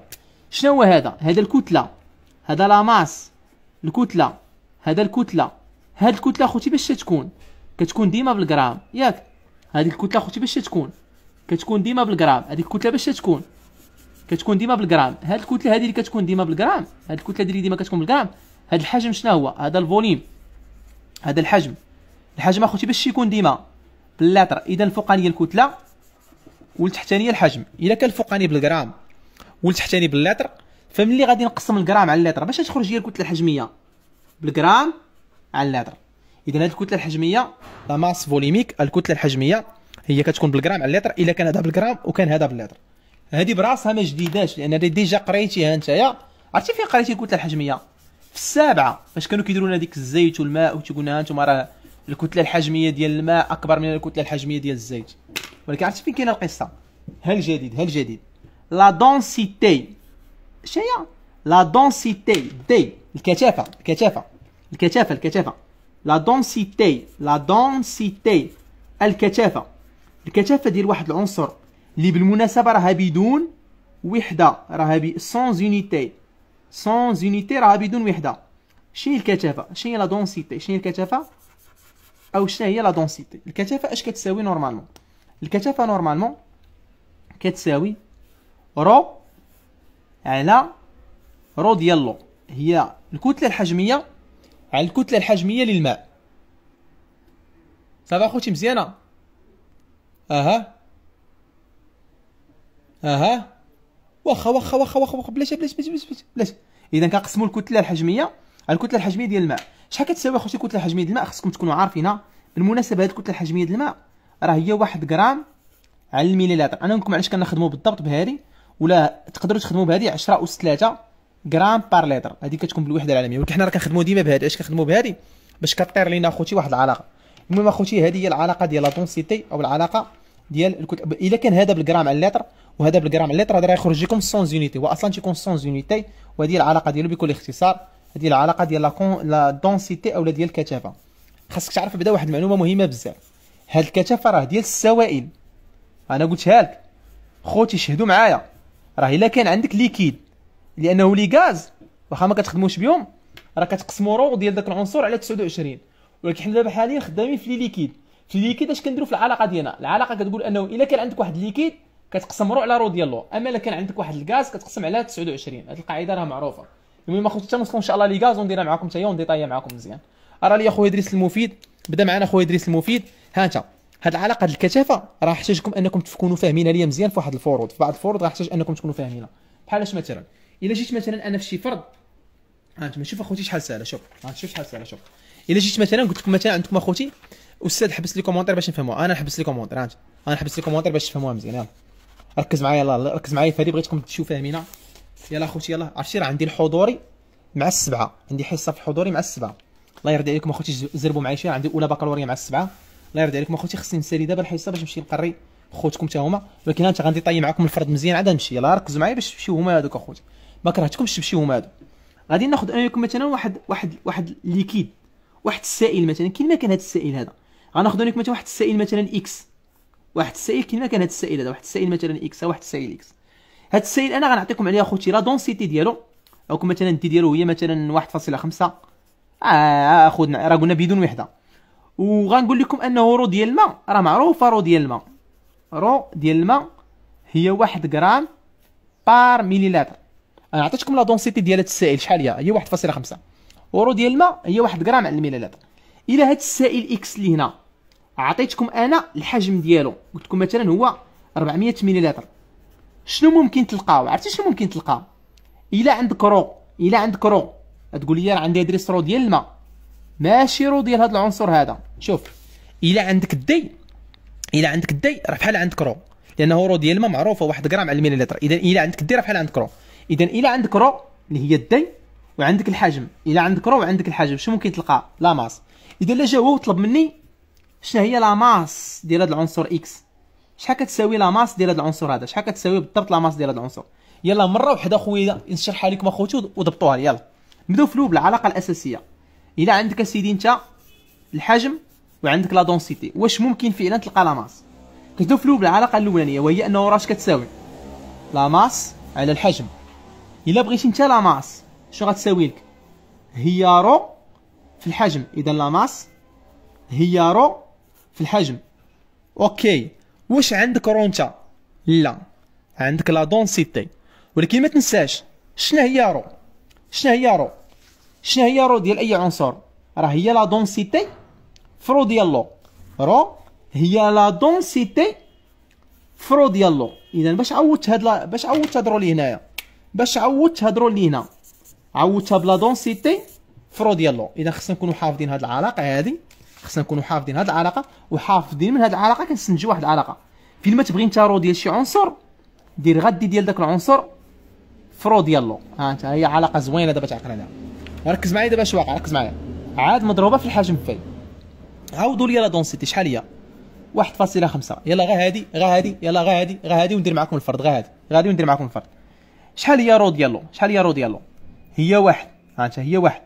[SPEAKER 1] شنو هو هذا هذا الكتله هذا لاماس الكتله هذا الكتله هاد الكتله اخوتي باش تكون كتكون ديما بالغرام ياك هذه الكتله اخوتي باش تكون كتكون ديما بالغرام هذه الكتله باش تكون كتكون ديما بالغرام هاد الكتله هذه اللي كتكون ديما بالغرام هاد الكتله هذه اللي ديما كتكون بالغرام هاد الحجم شنو هو هذا الفوليم هذا الحجم الحجم اخوتي باش يكون ديما باللاتر اذا الفوقانيه الكتله والتحتانيه الحجم الا كان الفوقاني بالغرام والتحتاني باللاتر فملي غادي نقسم الغرام على اللتر باش تخرج هي الكتله الحجميه بالغرام على اللتر اذا هذه الكتله الحجميه لا ماس فوليميك الكتله الحجميه هي كتكون بالغرام على اللتر الا كان هذا بالغرام وكان هذا باللتر هذه براسها ما جديداش لان ديجا قريتيها نتايا عرفتي فين قريتي الكتله الحجميه في السابعه فاش كانوا كيديروا لنا ديك الزيت والماء وتيقول لنا انتم راه الكتله الحجميه ديال الماء اكبر من الكتله الحجميه ديال الزيت ولكن عرفتي فين كاينه القصه ها الجديد ها الجديد لا دونسيتي شنو هي لا دونسيتي دي الكثافه الكثافه الكثافه الكثافه لا دونسيتي لا دونسيتي الكثافه الكثافه ديال واحد العنصر اللي بالمناسبه راها بدون وحده راها ب سونز يونيتي سونز يونيتي راها بدون وحده شنو هي الكثافه شنو هي لا دونسيتي شنو هي الكثافه او شنو هي لا دونسيتي الكثافه اش كتساوي نورمالمون الكثافه نورمالمون كتساوي رو على رو ديال لو هي الكتله الحجميه على الكتلة الحجمية للماء صافا خوتي مزيانة اها اها واخا واخا واخا واخا بلاش بلاش بلاش بلاش بلاش, بلاش. اذا كنقسموا الكتله الحجميه على الكتله الحجميه ديال الماء شحال كتساوي خوتي الكتله الحجميه ديال الماء خصكم تكونوا عارفينها بالمناسبه هاد الكتله الحجميه ديال الماء راه هي واحد غرام على المليلتر انا نقول لكم علاش كنخدمو بالضبط بهادي ولا تقدروا تخدموا بهذه 10 اس 3 غرام بار ليتر هذه كتكون بالوحده العالميه ولكن حنا راه كنخدموا ديما بهذه اش كنخدموا بهذه باش كطير لينا اخوتي واحد العلاقه المهم اخوتي هذه هي العلاقه ديال لا دونسيتي او العلاقه ديال الكتب الا كان هذا بالغرام على اللتر وهذا بالغرام على اللتر هذا راه يخرج لكم سونز يونيتي واصلا تيكون سونز يونيتي وهذه العلاقه ديالو بكل اختصار هذه العلاقه ديال لا لا دونسيتي اولا ديال الكثافه خاصك تعرف بدا واحد المعلومه مهمه بزاف هاد الكثافه راه ديال السوائل انا قلتها لك خوتي شهدوا معايا راه الا كان عندك ليكيد لانه لي غاز واخا ما كتخدموش بهم راه كتقسموا رو ديال داك العنصر على 29 ولكن حنا دابا حاليا خدامين في لي ليكيد في لي ليكيد اش كنديروا في العلاقه ديالنا العلاقه كتقول انه الا كان عندك واحد ليكيد كتقسم رو على رو ديالو اما الا كان عندك واحد الغاز كتقسم على 29 هذه القاعده راه معروفه المهم اخوتي حتى نوصلوا ان شاء الله لي غاز ونديرها معكم حتى ونديطايا معكم مزيان ارى لي اخويا ادريس المفيد بدا معنا اخويا ادريس المفيد ها انت هاد العلاقه ديال الكثافه راه احتاجكم انكم تكونوا فاهمينها ليا مزيان في واحد الفروض في بعض الفروض غنحتاج انكم تكونوا فاهمينها بحال مثلا الا جيت مثلا انا في شي فرض انت شوف اخوتي شحال سهله شوف شوف شحال سهله شوف الا جيت مثلا قلت لكم مثلا عندكم اخوتي استاذ حبس لي كومونتير باش نفهموها انا نحبس لي كومونتير انا نحبس لي كومونتير باش تفهموها مزيان يلا ركز معايا يلا ركز معايا فادي بغيتكم تشوفوا فاهمينا يلا اخوتي يلا عرفتي راه عندي الحضوري مع السبعه عندي حصه في الحضوري مع السبعه الله يرضي عليكم اخوتي زربوا معايا شويه عندي اولى بكالوريا مع السبعه الله يرضي عليكم اخوتي خصني نسالي دابا الحصه باش نمشي نقري خوتكم تا هما ولكن انت غادي طي معاكم الفرض مزيان عاد نمشي يلا ركزوا معايا باش تمشيو هما هذوك اخوتي ما كرهتكمش تمشيو هما هادو غادي ناخذ وياكم مثلا واحد واحد واحد ليكيد واحد السائل مثلا كاين ما كان هذا السائل هذا غناخذ اناياكم مثلا واحد السائل مثلا اكس واحد السائل كاين ما كان هذا السائل هذا واحد السائل مثلا اكس واحد السائل اكس هاد السائل انا غنعطيكم عليه اخوتي لا دونسيتي ديالو او مثلا الدي ديالو هي مثلا 1.5 آه, آه، خدنا راه قلنا بدون وحده وغنقول لكم انه رو ديال الماء راه معروفه رو ديال الماء رو ديال الماء هي واحد غرام بار مليلتر انا عطيتكم لا دونسيتي ديال هذا السائل شحال هي هي 1.5 ورو ديال الماء هي 1 غرام على المليلتر الى هذا السائل اكس اللي هنا عطيتكم انا الحجم ديالو قلت لكم مثلا هو 400 مليلتر شنو ممكن تلقاو عرفتي شنو ممكن تلقاو الى عندك رو الى عندك رو تقول لي راه عندي ادريس رو ديال الماء ماشي رو ديال هذا العنصر هذا شوف الى عندك الدي الى عندك الدي راه بحال عندك رو لانه رو ديال الماء معروفه 1 غرام على المليلتر اذا الى عندك الدي راه بحال عندك رو اذا الى عندك رو اللي هي الدي وعندك الحجم الى عندك رو وعندك الحجم شنو ممكن تلقى لا ماس اذا لا جا هو وطلب مني شنو هي لا ماس ديال هذا العنصر اكس شحال كتساوي لا ماس ديال هذا العنصر هذا شحال كتساوي بالضبط لا ماس ديال هذا العنصر يلا مره واحده خويا نشرحها لكم اخوتي وضبطوها يلا نبداو في الاول بالعلاقه الاساسيه الى عندك سيدي انت الحجم وعندك لا دونسيتي واش ممكن فعلا تلقى لا ماس كتبداو في الاول بالعلاقه الاولانيه وهي انه راش كتساوي لا ماس على الحجم الا بغيتي انت لا ماس شنو غتساوي لك هي رو في الحجم اذا لا ماس هي رو في الحجم اوكي واش عندك رو انت لا عندك لا دونسيتي ولكن ما تنساش شنو هي رو شنو هي رو شنو هي رو ديال اي عنصر راه هي لا دونسيتي فرو ديال لو رو هي لا دونسيتي فرو ديال لو اذا باش عوضت هاد باش عوضت هاد رو لي هنايا باش عوضت تهضروا لينا عوضتها بلا دونسيتي فرو ديالو اذا خصنا نكونوا حافظين هاد العلاقه هادي خصنا نكونوا حافظين هاد العلاقه وحافظين من هاد العلاقه كنسنجي واحد العلاقه فين ما تبغي انت رو ديال شي عنصر دير غدي ديال داك العنصر فرو ديالو ها انت هي علاقه زوينه دابا تعقل عليها ركز معايا دابا اش واقع ركز معايا عاد مضروبه في الحجم في عاودوا لي لا دونسيتي شحال هي 1.5 يلا غا هادي غا هادي يلا غا هادي غا هادي وندير معكم الفرد غا هادي غادي وندير معكم الفرد شحال هي رو ديالو شحال هي رو ديالو هي واحد هانت هي واحد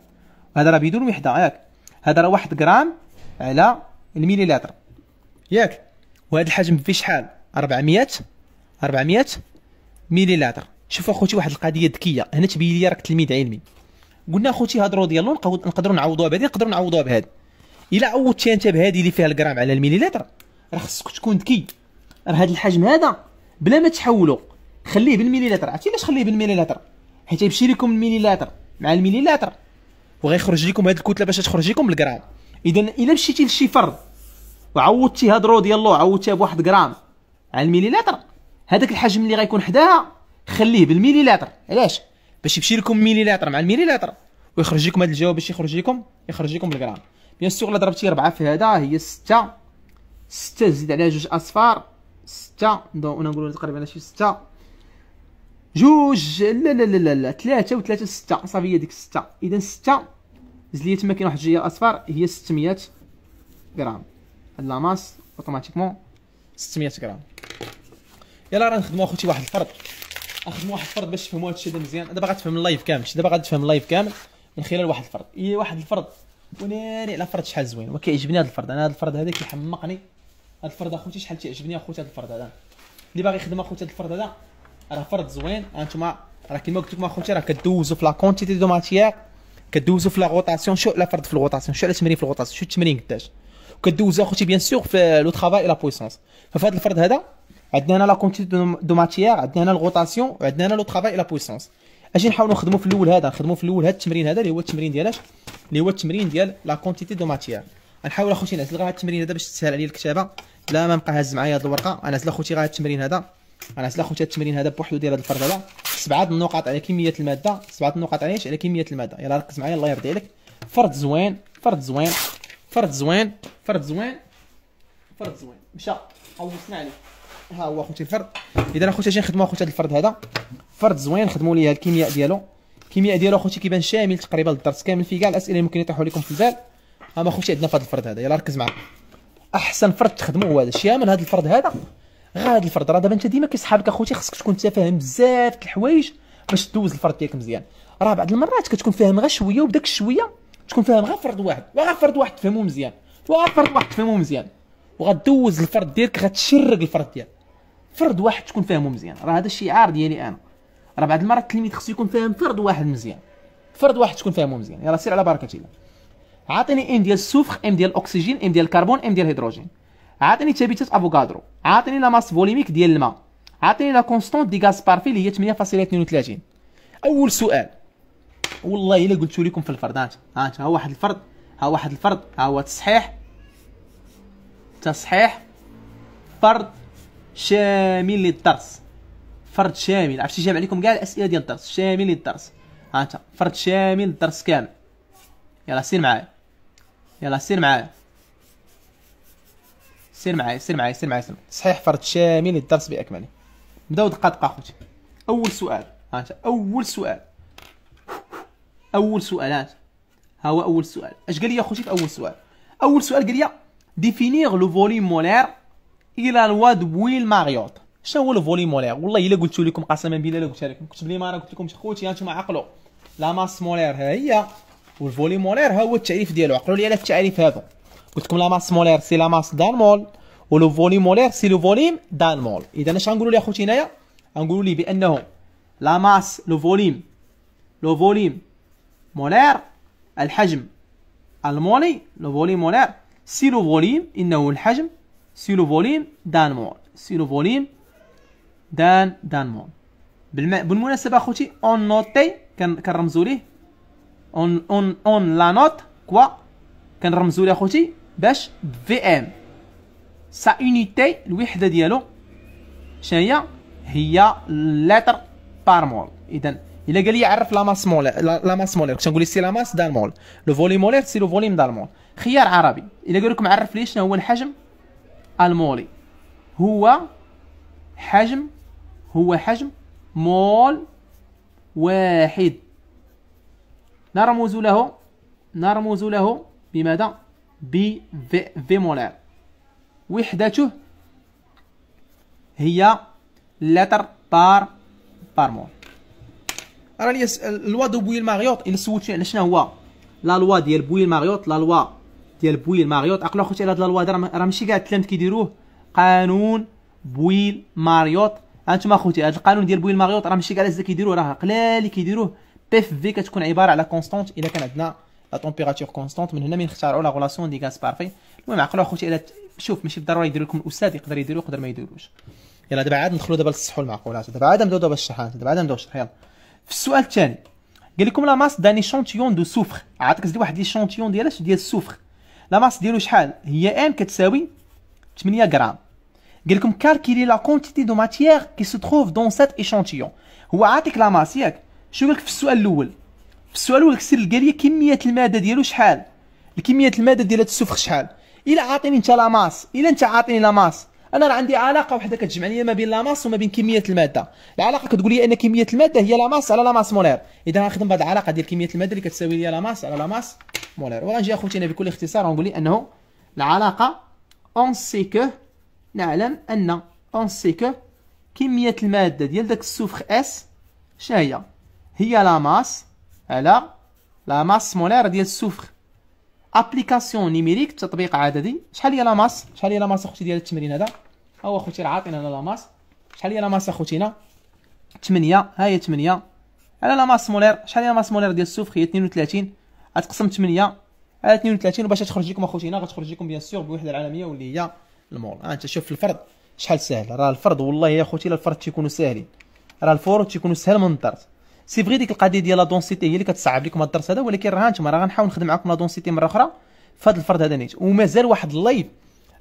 [SPEAKER 1] هذا راه بدون وحده ياك هذا راه واحد غرام على المليلتر ياك وهذا الحجم فيه شحال 400 400 مليلتر شوفوا اخوتي واحد القضيه ذكيه هنا تبين لي راك تلميذ علمي قلنا اخوتي هاد رو ديالو نقدروا نعوضوها بهذه نقدروا نعوضوها بهذه الا عوضتي انت بهذه اللي فيها الغرام على المليلتر راه خصك تكون ذكي راه هذا الحجم هذا بلا ما تحولو خليه بالمليلتر عرفتي علاش خليه بالمليلتر حيت يمشي لكم المليلتر مع المليلتر وغيخرج لكم هاد الكتله باش تخرج لكم الجرام اذا الا مشيتي لشي فرد وعوضتي هاد رو ديال الله عوضتيها بواحد جرام على المليلتر هذاك الحجم اللي غيكون حداها خليه بالمليلتر علاش باش يمشي لكم مليلتر مع المليلتر ويخرج لكم هذا الجواب باش يخرج لكم يخرج لكم الجرام بيان سور الا ضربتي ربعه في هذا هي سته سته زيد عليها جوج اصفار سته نقولوا تقريبا شي سته جوج لا لا لا لا لا ثلاثة وثلاثة ستة صافي هي ديك ستة إذا ستة زليت ما كاين واحد الجهة الأصفر هي ستمية غرام هاد لاماس اوتوماتيكمون ستمية غرام يلا راه نخدمو اخوتي واحد الفرد نخدمو واحد الفرد باش تفهمو هادشي هذا مزيان دابا غتفهم اللايف كامل دابا غتفهم اللايف كامل من خلال واحد الفرد هي واحد الفرد وناري على فرد شحال زوين وكيعجبني هاد الفرد انا هاد الفرد هذا كيحمقني هاد الفرد اخوتي شحال تيعجبني اخوتي هاد الفرد هذا اللي باغي يخدم اخوتي هاد الفرد هذا راه فرض زوين هانتوما راه كيما قلت لكم اخوتي راه كدوزو في لا كونتيتي دو ماتيير كدوزو في لا غوطاسيون شو لا فرض في الغوطاسيون شو على التمرين في الغوطاسيون شو التمرين قداش وكدوز اخوتي بيان سور في لو ترافاي لا بويسونس ففي هذا الفرض هذا عندنا هنا لا كونتيتي دو ماتيير عندنا هنا الغوطاسيون وعندنا هنا لو ترافاي لا بويسونس اجي نحاولوا نخدموا في الاول هذا نخدموا في الاول هذا التمرين هذا اللي هو التمرين ديالاش اللي هو التمرين ديال لا كونتيتي دو ماتيير نحاول اخوتي نعزل غير التمرين هذا باش تسهل عليا الكتابه لا ما نبقى هز معايا هذه الورقه انا نعزل اخوتي غير التمرين هذا انا خصنا ناخذ التمرين هذا بوحدو ديال هذا الفرد هذا سبعه النقط على كميه الماده سبعه النقط على ايش على كميه الماده يلا ركز معايا الله يرضي عليك فرد زوين فرد زوين فرد زوين فرد زوين فرد زوين مشى خلصنا عليه ها هو اخوتي الفرد اذا اخوتي اجي نخدموا اخوتي هذا الفرد هذا فرد زوين خدموا ليه الكيمياء ديالو الكيمياء ديالو اخوتي كيبان شامل تقريبا للدرس كامل فيه كاع الاسئله اللي ممكن يطيحوا لكم في البال ها اخوتي عندنا في هذا الفرد هذا يلا ركز معايا احسن فرد تخدموه هو هذا شامل هذا الفرد هذا غادي الفرد راه دابا انت ديما كيصحابك اخوتي خصك تكون فاهم بزاف د الحوايج باش دوز الفرد ديالك مزيان راه بعض المرات كتكون فاهم غير شويه وبداك الشويه تكون فاهم غير فرد واحد وغير فرد واحد تفهمو مزيان وغير فرد واحد تفهمو مزيان وغدوز الفرد ديالك غتشرق الفرد ديالك فرد واحد تكون فاهمو مزيان راه هذا الشعار ديالي انا راه بعض المرات التلميذ خصو يكون فاهم فرد واحد مزيان فرد واحد تكون فاهمو مزيان يلاه سير على بركه الله عاطيني ام ديال السفر ام ديال الاكسجين ام ديال الكربون ام ديال الهيدروجين عطيني تابيتات افوكادرو عطيني لا ماس فوليميك ديال الماء عطيني لا كونستونت دي غاز بارفي اللي هي 8.32 اول سؤال والله الا قلت لكم في الفرض ها انت ها واحد الفرض ها واحد الفرض ها هو تصحيح تصحيح فرض شامل للدرس فرض شامل عرفتي جامع عليكم كاع الاسئله ديال الدرس شامل للدرس ها فرض شامل للدرس كامل يلا سير معايا يلا سير معايا سير معايا سير معايا سير معايا سير فرد شامل للدرس باكمله نبداو دقه اخوتي اول سؤال ها انت اول سؤال اول سؤالات ها هو اول سؤال اش قال لي اخوتي في اول سؤال اول سؤال قال لي ديفينيغ لو فوليم مولير الى لوا دويل ماريوت شنو هو لو فوليم مولير والله الا قلت لكم قسما بالله لو قلت لكم كتب لي ما انا قلت لكم اخوتي انتم عقلوا لا ماس مولير ها هي والفوليم مولير ها هو التعريف ديالو عقلوا لي على التعريف هذا قلت لكم لا ماس مولير سي لا ماس دان مول ولو فوليم مولير سي لو فوليم دان مول اذا اش غنقولوا لي اخوتي هنايا غنقولوا لي بانه لا ماس لو فوليم لو فوليم مولير الحجم المولي لو فوليم مولير سي لو فوليم انه الحجم سي لو فوليم دان مول سي لو فوليم دان دان مول بالمناسبه اخوتي اون نوتي كنرمزوا ليه اون اون اون لا نوت كوا كنرمزوا ليه اخوتي باش في ام سا اونيتي الوحده ديالو شناهي هي لتر بار مول اذا الا قال لي عرف لا ماس مول لا ماس مول كنت نقول سي لا ماس دال مول لو فولي مولير سي لو فوليم دال مول خيار عربي الا قال لكم عرف لي شنو هو الحجم المولي هو حجم هو حجم مول واحد نرمز له نرمز له بماذا بي في, في مولار وحدته هي لتر بار بار مول راني يسال لوا دو بويل ماريوط الا سولتني على شنو هو لا لوا ديال بويل ماريوط لا لوا ديال بويل ماريوط عقلوا خوتي على هاد لا لوا راه ماشي كاع التلامذ كيديروه قانون بويل ماريوط انتما خوتي هاد القانون ديال بويل ماريوط راه ماشي كاع الناس كيديروه راه قلال اللي كيديروه بي اف في كتكون عباره على كونستانت الا كان عندنا لا تمبيراتور كونستانت من هنا من اختاروا لا غولاسيون دي غاز بارفي المهم عقلوا اخوتي اذا شوف ماشي بالضروره يدير لكم الاستاذ يقدر يديرو يقدر ما يديروش يلا دابا عاد ندخلوا دابا للصحو والمعقولات دابا عاد نبداو دابا الشحات دابا عاد نبداو الشرح يلا في السؤال الثاني قال لكم لا ماس داني شونتيون دو سوفر عطاك زيد واحد شونتيون ديال اش ديال السوفر لا ماس ديالو شحال هي ان كتساوي 8 غرام قال لكم كالكيلي لا كونتيتي دو ماتيير كي سو تروف دون سات ايشونتيون هو عاطيك لا ماس ياك شو قال لك في السؤال الاول السؤال هو الكسر اللي قال لي كميه الماده ديالو شحال الكميه الماده ديال السفخ شحال الا عاطيني انت لاماس الا انت عاطيني لاماس انا راه عندي علاقه وحده كتجمع لي ما بين لاماس وما بين كميه الماده العلاقه كتقول لي ان كميه الماده هي لاماس على لاماس مولير اذا غنخدم بهذه العلاقه ديال كميه الماده اللي كتساوي لي لاماس على لاماس مولير وغنجي اخوتي انا بكل اختصار ونقول لي انه العلاقه اون سي كو نعلم ان اون سي كو كميه الماده ديال داك السفخ اس شنو هي هي لاماس على لا ماس مولار ديال السفخ ابليكاسيون نيميريك تطبيق عددي شحال هي لا ماس شحال هي لا ماس اختي ديال التمرين هذا ها هو اختي راه عاطينا لا ماس شحال هي لا ماس اخوتينا 8 ها هي 8 على لا ماس مولار شحال هي لا ماس مولار ديال السفخ هي 32 غتقسم 8 على 32 وباش تخرج لكم اخوتينا غتخرج لكم بيان سور بالوحده العالميه واللي هي المول ها انت شوف الفرد شحال ساهل راه الفرد والله يا اخوتي الا الفرد تيكونوا ساهلين راه الفروض تيكونوا سهل من الدرس سي فغي ديك القضيه ديال لا دونسيتي هي اللي كتصعب لكم الدرس هذا ولكن راه انتم راه غنحاول نخدم معكم لا دونسيتي مره اخرى في هذا الفرد هذا نيت ومازال واحد اللايف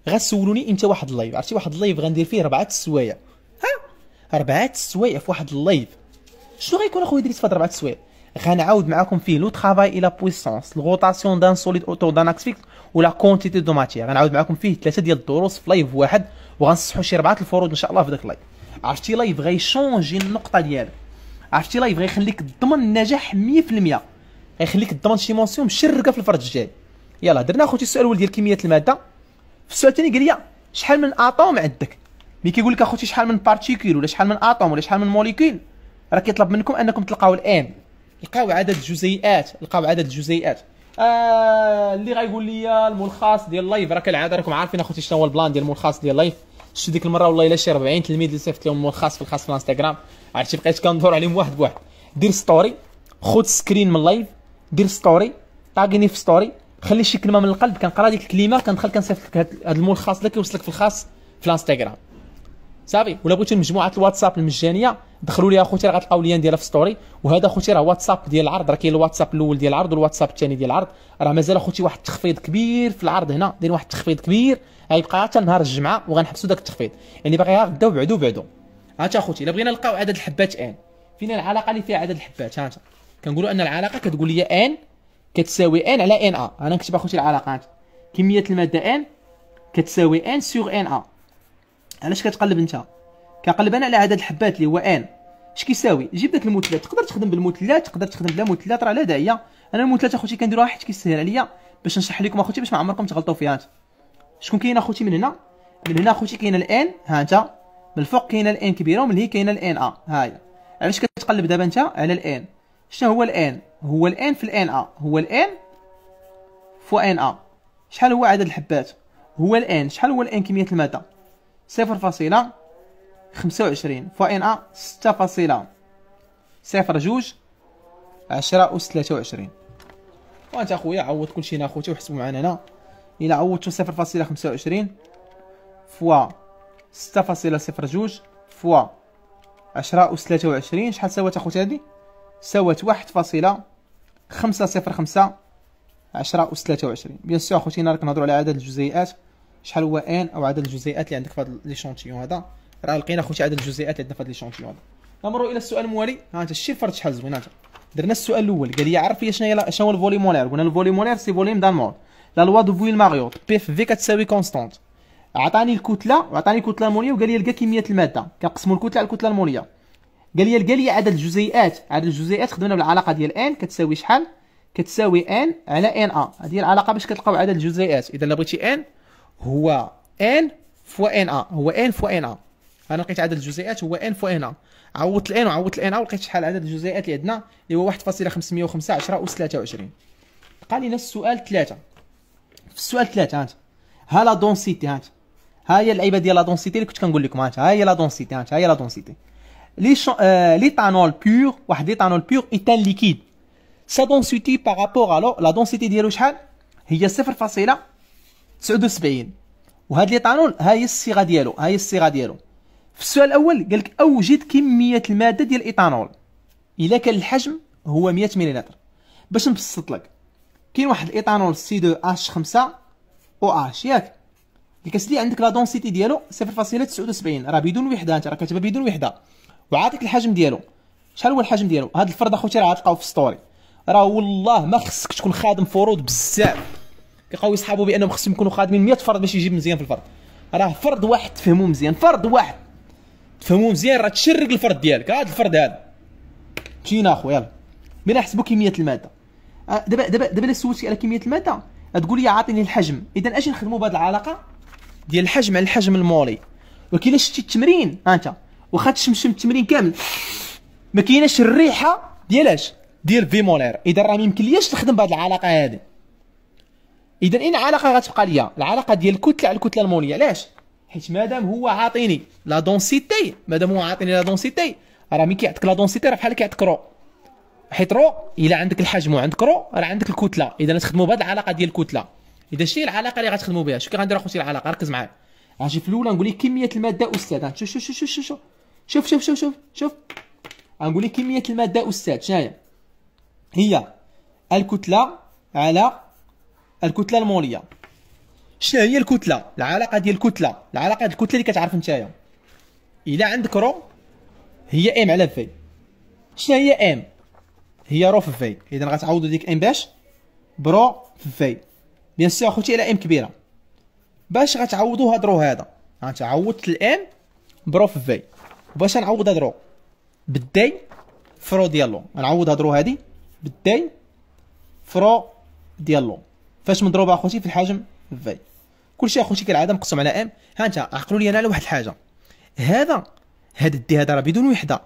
[SPEAKER 1] غسولوني امتى واحد اللايف عرفتي واحد اللايف غندير فيه ربعه السوايع ها ربعه السوايع في واحد اللايف شنو غيكون اخويا دريت في هاد ربعه السوايع غنعاود معاكم فيه لو ترافاي الى بويسونس الغوطاسيون دان سوليد اوتو دان اكس فيكس ولا كونتيتي دو ماتير غنعاود معاكم فيه ثلاثه ديال الدروس في لايف واحد وغنصحوا شي ربعه الفروض ان شاء الله في داك اللايف عرفتي لايف غيشونجي النقطه ديالك عرفتي لايف غيخليك تضمن النجاح 100% غيخليك تضمن شي مونسيون مشركه في الفرج الجاي يلا درنا اخوتي السؤال الاول ديال كميه الماده في السؤال الثاني قال لي شحال من اتوم عندك ملي كيقول لك اخوتي شحال من بارتيكول ولا شحال من اتوم ولا شحال من موليكول راه كيطلب منكم انكم تلقاو الام لقاو عدد الجزيئات لقاو عدد الجزيئات آه اللي غايقول لي الملخص ديال اللايف راه كالعاده راكم عارفين اخوتي شنو هو البلان ديال الملخص ديال اللايف شفت ديك المره والله الا شي 40 تلميذ اللي صيفط لهم ملخص في الخاص في الانستغرام عرفتي بقيت كندور عليهم واحد بواحد دير ستوري خذ سكرين من اللايف دير ستوري طاقني في ستوري خلي شي كلمه من القلب كنقرا ديك الكلمه كندخل كنصيفط لك هذا الملخص اللي كيوصلك في الخاص في الانستغرام صافي ولا بغيتو مجموعه الواتساب المجانيه دخلوا لي اخوتي راه غتلقاو ليان ديالها في ستوري وهذا اخوتي راه واتساب ديال العرض راه كاين الواتساب الاول ديال العرض والواتساب الثاني ديال العرض راه مازال اخوتي واحد التخفيض كبير في العرض هنا داير واحد التخفيض كبير غيبقى حتى نهار الجمعه وغنحبسوا داك التخفيض يعني باقي غدا غداو بعدو ها انت اخوتي الا بغينا نلقاو عدد الحبات ان فين العلاقه اللي فيها عدد الحبات ها انت كنقولوا ان العلاقه كتقول لي ان كتساوي ان على ان ا انا نكتب اخوتي العلاقه انت كميه الماده ان كتساوي ان سيغ ان ا علاش كتقلب انت كنقلب انا على عدد الحبات اللي هو ان اش كيساوي جيب داك المثلث تقدر تخدم بالمثلث تقدر تخدم بلا مثلث راه لا داعيه انا المثلث اخوتي كنديروها حيت كيسهل عليا باش نشرح لكم اخوتي باش ما عمركم تغلطوا فيها شكون كاين اخوتي من هنا من هنا اخوتي كاين الان ها انت من الفوق كاين الان كبيره ومن هي كاين الان ا آه، ها هي علاش كتقلب دابا انت على الان شنو هو الان هو الان في الان ا آه. هو الان فو ان ا آه. شحال هو عدد الحبات هو الان شحال هو الان كميه الماده صفر فاصله خمسة وعشرين فو ان ا ستة فاصله صفر جوج عشرة أس ثلاثة وعشرين وانت اخويا عوض كلشي هنا اخوتي وحسبوا معانا هنا الى عوضتو 0.25 فوا 6.02 فوا 10 أس 23 شحال سوات اخوتي هادي سوات 1.505 10 أس 23 بيان سو اخوتي هنا راك على عدد الجزيئات شحال هو ان او عدد الجزيئات اللي عندك في هذا ليشونتيون هذا راه لقينا اخوتي عدد الجزيئات اللي عندنا في هذا ليشونتيون هذا نمروا الى السؤال الموالي ها انت الشفر شحال زوين انت درنا السؤال الاول قال لي عرف لي شنو هي شنو هو الفوليمولير قلنا الفوليمولير سي فوليم دان مول لا لوا دو بويل ماريوت بي اف في كتساوي كونستانت عطاني الكتله وعطاني الكتله الموليه وقال لي لقى كميه الماده كنقسموا الكتله على الكتله الموليه قال لي لقى لي عدد الجزيئات عدد الجزيئات خدمنا بالعلاقه ديال ان كتساوي شحال كتساوي ان على ان ا هذه العلاقه باش كتلقاو عدد الجزيئات اذا الا بغيتي ان هو ان فوا ان ا هو ان فوا ان ا انا لقيت عدد الجزيئات هو ان فوا ان ا عوضت الان وعوضت الان ا ولقيت شحال عدد الجزيئات اللي عندنا اللي هو 1.515 اس 23 بقى لينا السؤال 3 في السؤال ثلاثه هانت ها لا دونسيتي هانت ها هي اللعيبه ديال لا دونسيتي اللي كنت كنقول لكم هانت ها هي لا دونسيتي هانت ها هي لا دونسيتي لي شو... آه... طانول بور واحد لي طانول بور ايتان ليكيد سا دونسيتي بارابور الو لا دونسيتي ديالو شحال هي 0.79 وهاد لي طانول ها هي الصيغه ديالو ها هي الصيغه ديالو في السؤال الاول قال لك اوجد كميه الماده ديال الايثانول الا كان الحجم هو 100 مليلتر باش نبسط لك كاين واحد الايثانول سي 2 اش 5 او اش ياك الكاس اللي عندك لا دونسيتي ديالو 0.79 راه بدون وحده انت راه كاتبه بدون وحده وعاطيك الحجم ديالو شحال هو الحجم ديالو هاد الفرد اخوتي راه غتلقاو في ستوري راه والله ما خصك تكون خادم فروض بزاف كيلقاو يصحابو بانهم خصهم يكونوا خادمين 100 فرد باش يجيب مزيان في الفرد راه فرد واحد تفهمو مزيان فرد واحد تفهمو مزيان راه تشرق الفرد ديالك هاد الفرد هذا مشينا اخويا يلا بلا حسبوا كميه الماده آه، دابا دابا دابا الا سولتي على كميه الماده تقول لي عاطيني الحجم اذا اش نخدموا بهذه العلاقه ديال الحجم على الحجم المولي ولكن الا شتي التمرين انت واخا تشمشم التمرين كامل ما كايناش الريحه ديال اش ديال في مولير اذا راه ميمكن ليش نخدم بهذه العلاقه هذه اذا اين علاقه غتبقى ليا العلاقه ديال الكتله على الكتله الموليه علاش حيت مادام هو عاطيني لا دونسيتي مادام هو عاطيني لا دونسيتي راه مي كيعطيك لا دونسيتي راه بحال كيعطيك رو حيت رو الا عندك الحجم وعندك رو راه عندك الكتله اذا تخدموا بهذه العلاقه ديال الكتله اذا شتي العلاقه اللي غتخدموا بها شوف كي غندير اخوتي العلاقه ركز معايا غنجي في الاولى نقول لك كميه الماده استاذ شوف شوف شوف شوف شوف شوف شوف شوف شوف شوف غنقول لك كميه الماده استاذ شناهي هي الكتله على الكتله الموليه شنو هي الكتله العلاقه ديال الكتله العلاقه ديال الكتله اللي كتعرف نتايا الا عندك رو هي ام على في شنو هي ام هي رو في في اذا غتعوضوا ديك ام باش برو في في بيان سي اخوتي على ام كبيره باش غتعوضوا هاد رو هذا انت عوضت الام برو في في باش نعوض هاد رو بالداي فرو ديالو نعوض هاد رو هادي بالداي فرو ديالو فاش مضروبه اخوتي في الحجم في كلشي اخوتي كالعاده مقسم على ام ها انت عقلوا لي انا على واحد الحاجه هذا هاد الدي هذا راه بدون وحده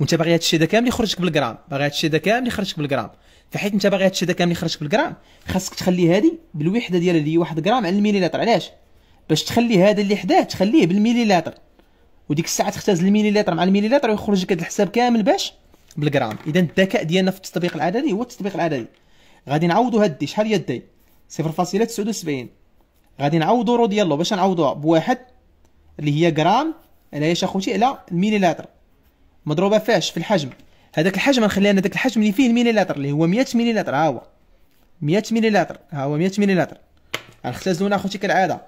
[SPEAKER 1] وانت باغي هادشي هذا كامل يخرجك بالجرام باغي هادشي هذا كامل يخرجك بالجرام فحيت انت باغي هادشي هذا كامل يخرجك بالجرام خاصك تخلي هادي بالوحده ديالها اللي هي 1 غرام على المليلتر علاش باش تخلي هذا اللي حداه تخليه بالمليلتر وديك الساعه تختاز المليلتر مع المليلتر ويخرج لك هذا الحساب كامل باش بالجرام اذا الذكاء ديالنا في التطبيق العددي هو التطبيق العددي غادي نعوضوا هاد شحال هي الدي 0.79 غادي نعوضوا رو ديالو باش نعوضوها بواحد اللي هي غرام علاش اخوتي على المليلتر مضروبه فاش في الحجم هذاك الحجم نخلي انا داك الحجم اللي فيه المليلتر اللي هو 100 مليلتر ها هو 100 مليلتر ها هو 100 مليلتر غنختزلو اخوتي كالعاده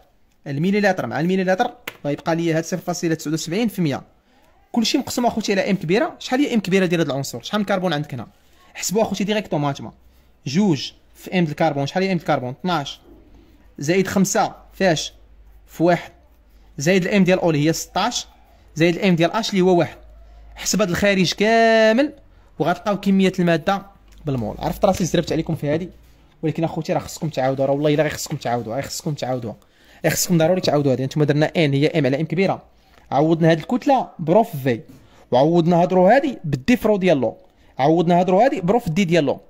[SPEAKER 1] المليلتر مع المليلتر غيبقى لي هاد 0.79% كلشي مقسوم اخوتي على ام كبيره شحال هي ام كبيره ديال هاد العنصر شحال من كربون عندك هنا حسبوا اخوتي ديريكتوم هاكما جوج في ام الكربون شحال هي ام الكربون 12 زائد 5 فاش في واحد زائد الام ديال اول هي 16 زائد الام ديال اش اللي هو واحد حسب هذا الخارج كامل وغتلقاو كميه الماده بالمول عرفت راسي زربت عليكم في هذه ولكن اخوتي راه خصكم تعاودوا راه والله الا غير خصكم تعاودوا غير خصكم تعاودوها غير خصكم ضروري تعاودوا هذه انتم درنا ان هي ام على ام كبيره عوضنا هذه الكتله بروف في وعوضنا هضروا هذه بالديفرو ديال لو عوضنا هضروا هذه بروف دي ديال لو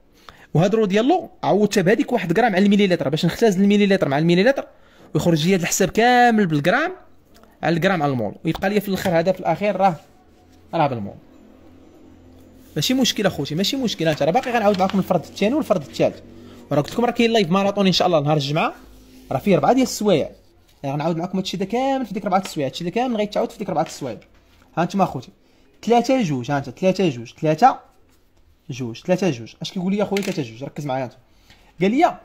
[SPEAKER 1] وهضروا ديال لو عوضتها بهذيك واحد غرام على المليلتر باش نختاز المليلتر مع المليلتر ويخرج لي هذا الحساب كامل بالغرام على الغرام على المول ويبقى لي في الاخر هذا في الاخير راه العب الموم ماشي مشكل اخوتي ماشي مشكل انت راه باقي غنعاود معكم الفرد الثاني والفرد الثالث وراه قلت لكم راه كاين لايف ماراطون ان شاء الله نهار الجمعه راه فيه اربعه ديال السوايع يعني غنعاود معكم هادشي دا كامل في ديك اربعه السوايع هادشي دا كامل غيتعاود في ديك اربعه السوايع ها انتم اخوتي ثلاثة جوج ها انت ثلاثة جوج ثلاثة جوج ثلاثة جوج اش كيقول لي اخويا ثلاثة جوج ركز معايا انت قال لي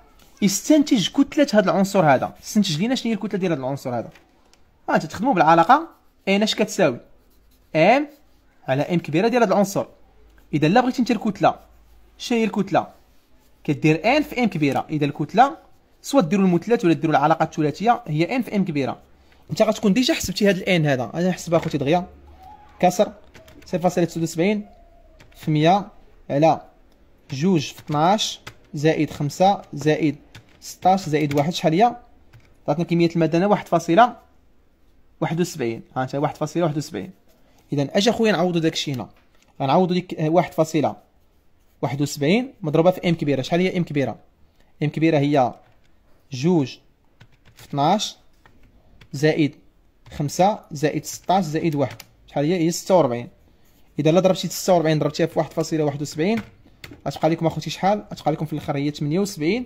[SPEAKER 1] استنتج كتلة هذا العنصر هذا استنتج لينا شنو هي الكتلة ديال هذا العنصر هذا ها انت تخدموا بالعلاقة ان اش كتساوي ام على ام كبيره ديال هذا العنصر اذا لا بغيتي انت الكتله شنو هي الكتله كدير ان في ام كبيره اذا الكتله سواء ديروا المثلث ولا ديروا العلاقه الثلاثيه هي ان في ام كبيره انت غتكون ديجا حسبتي هذا الان هذا انا نحسبها اخوتي دغيا كسر 0.79 في 100 على جوج في 12 زائد 5 زائد 16 زائد واحد شحال هي عطاتنا كميه الماده هنا 1.71 ها انت 1.71 اذا اجي اخويا نعوضو داكشي هنا غنعوضو ديك آه، واحد فاصله واحد وسبعين مضروبه في ام كبيره شحال هي ام كبيره ام كبيره هي جوج في 12 زائد خمسة زائد 16 زائد واحد شحال هي هي ستة وربعين اذا لا ضربتي ستة وربعين ضربتيها في واحد فاصله واحد وسبعين غتبقى لكم اخوتي شحال غتبقى لكم في الاخر هي 78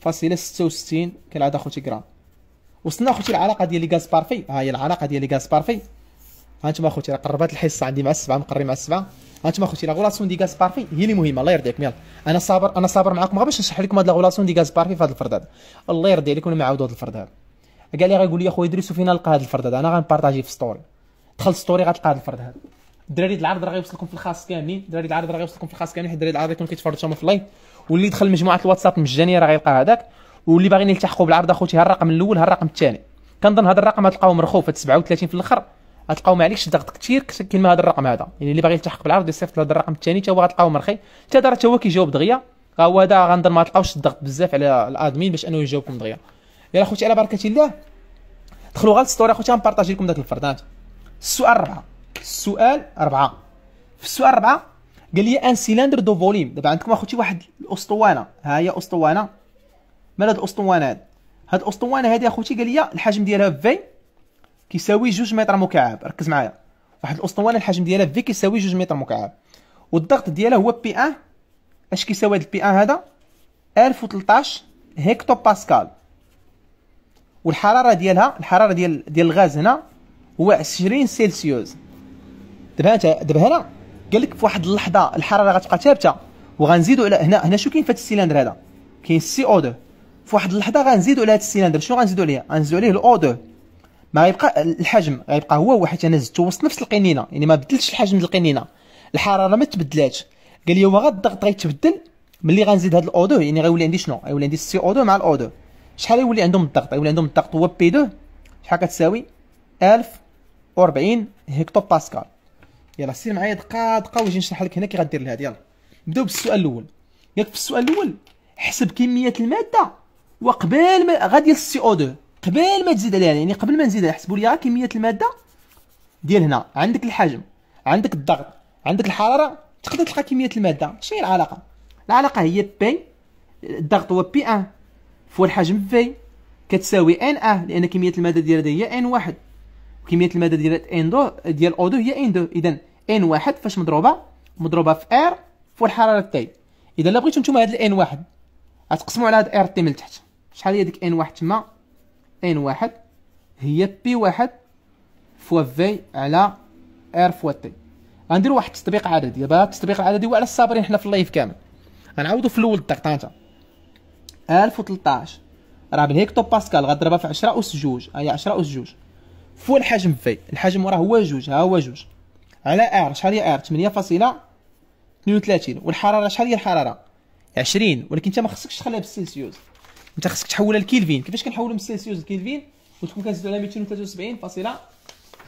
[SPEAKER 1] فاصله 66 كالعاده اخوتي غرام وصلنا اخوتي العلاقه ديال لي غاز بارفي ها هي العلاقه ديال لي غاز بارفي هانتوما اخوتي راه قربات الحصه عندي مع السبعه مقري مع السبعه هانتوما اخوتي لا غولاسيون دي غاز بارفي هي اللي مهمه الله يرضي عليكم يلا انا صابر انا صابر معاكم غير باش نشرح لكم هاد لا غولاسيون دي غاز بارفي في هاد الفرد هذا الله يرضي عليكم ما عاودوا هاد الفرد هذا قال لي غيقول لي خويا ادريس فينا نلقى هاد الفرد هذا انا غنبارطاجيه في ستوري دخل ستوري غتلقى هاد الفرد هذا الدراري العرض راه غيوصلكم في الخاص كاملين الدراري العرض راه غيوصلكم في الخاص كاملين حيت الدراري العرض يكون كيتفرجوا في اللايف واللي دخل مجموعه الواتساب مجانيه راه غيلقى هذاك واللي باغيين يلتحقوا بالعرض اخوتي ها الرقم الاول ها الرقم الثاني كنظن هذا الرقم غتلقاوه مرخوف 37 في الاخر غتلقاو ما عليكش ضغط كثير كيما هذا الرقم هذا يعني اللي باغي يلتحق بالعرض يصيفط لهذا الرقم الثاني حتى هو غتلقاوه مرخي حتى هذا حتى هو كيجاوب دغيا ها هو هذا غنظن ما تلقاوش الضغط بزاف على الادمين باش انه يجاوبكم دغيا يلا خوتي على بركه الله دخلوا غير الستوري اخوتي غنبارطاجي لكم داك الفردات السؤال 4 السؤال 4 في السؤال 4 قال لي ان سيلندر دو فوليم دابا عندكم اخوتي واحد الاسطوانه ها هي اسطوانه مال هاد الاسطوانه هاد هاد الاسطوانه هادي اخوتي قال لي الحجم ديالها في كيساوي 2 متر مكعب ركز معايا واحد الاسطوانه الحجم ديالها في كيساوي 2 متر مكعب والضغط ديالها هو بي ان اش كيساوي هذا البي ان هذا 1013 هكتو باسكال والحراره ديالها الحراره ديال ديال الغاز هنا هو 20 سيلسيوس دابا انت دابا هنا قال لك في واحد اللحظه الحراره غتبقى ثابته وغنزيدوا على هنا هنا شو كاين في هذا السيلندر هذا كاين سي او 2 في واحد اللحظه غنزيدوا على هذا السيلندر شنو غنزيدوا عليه غنزيدوا عليه الاو 2 ما غيبقى الحجم غيبقى هو هو حيت انا زدته وسط نفس القنينه يعني ما بدلتش الحجم ديال القنينه الحراره ما تبدلاتش قال لي هو غير الضغط غيتبدل ملي غنزيد هذا الاو يعني غيولي عندي شنو غيولي عندي السي او مع الاو شحال يولي عندهم الضغط يولي عندهم الضغط هو بي 2 شحال كتساوي 1040 هكتو باسكال يلا سير معايا دقه دقه وجي نشرح لك هنا كي غدير لهاد يلا نبداو بالسؤال الاول ياك في السؤال الاول حسب كميه الماده وقبل ما غادي السي او 2 قبل ما تزيد عليها يعني قبل ما نزيد حسبوا لي كميه الماده ديال هنا عندك الحجم عندك الضغط عندك الحراره تقدر تلقى كميه الماده شنو هي العلاقه العلاقه هي بي الضغط هو بي ان فوا الحجم في كتساوي ان ا لان كميه الماده ديالها هي ان واحد وكميه الماده ديال ان دو ديال او دو هي ان دو اذا ان واحد فاش مضروبه مضروبه في ار فوا الحراره تي اذا لا بغيتو نتوما هاد الان واحد غتقسموا على هاد ار تي من تحت شحال هي ديك ان واحد تما ان واحد هي بي واحد فوا في على ار فوا تي غندير واحد التطبيق عددي دابا التطبيق العددي هو على الصابرين حنا في اللايف كامل غنعاودو في الاول الدقطانته 1013 راه من هيكتو باسكال غضربها في 10 اس جوج هي 10 اس جوج فوا الحجم في الحجم راه هو جوج ها هو جوج على ار شحال هي ار 8 فاصلة 32 والحراره شحال هي الحراره 20 ولكن انت ما خصكش تخليها بالسلسيوس انت خاصك تحولها لكيلفين كيفاش كنحولوا من سيلسيوس لكيلفين قلت لكم 273 على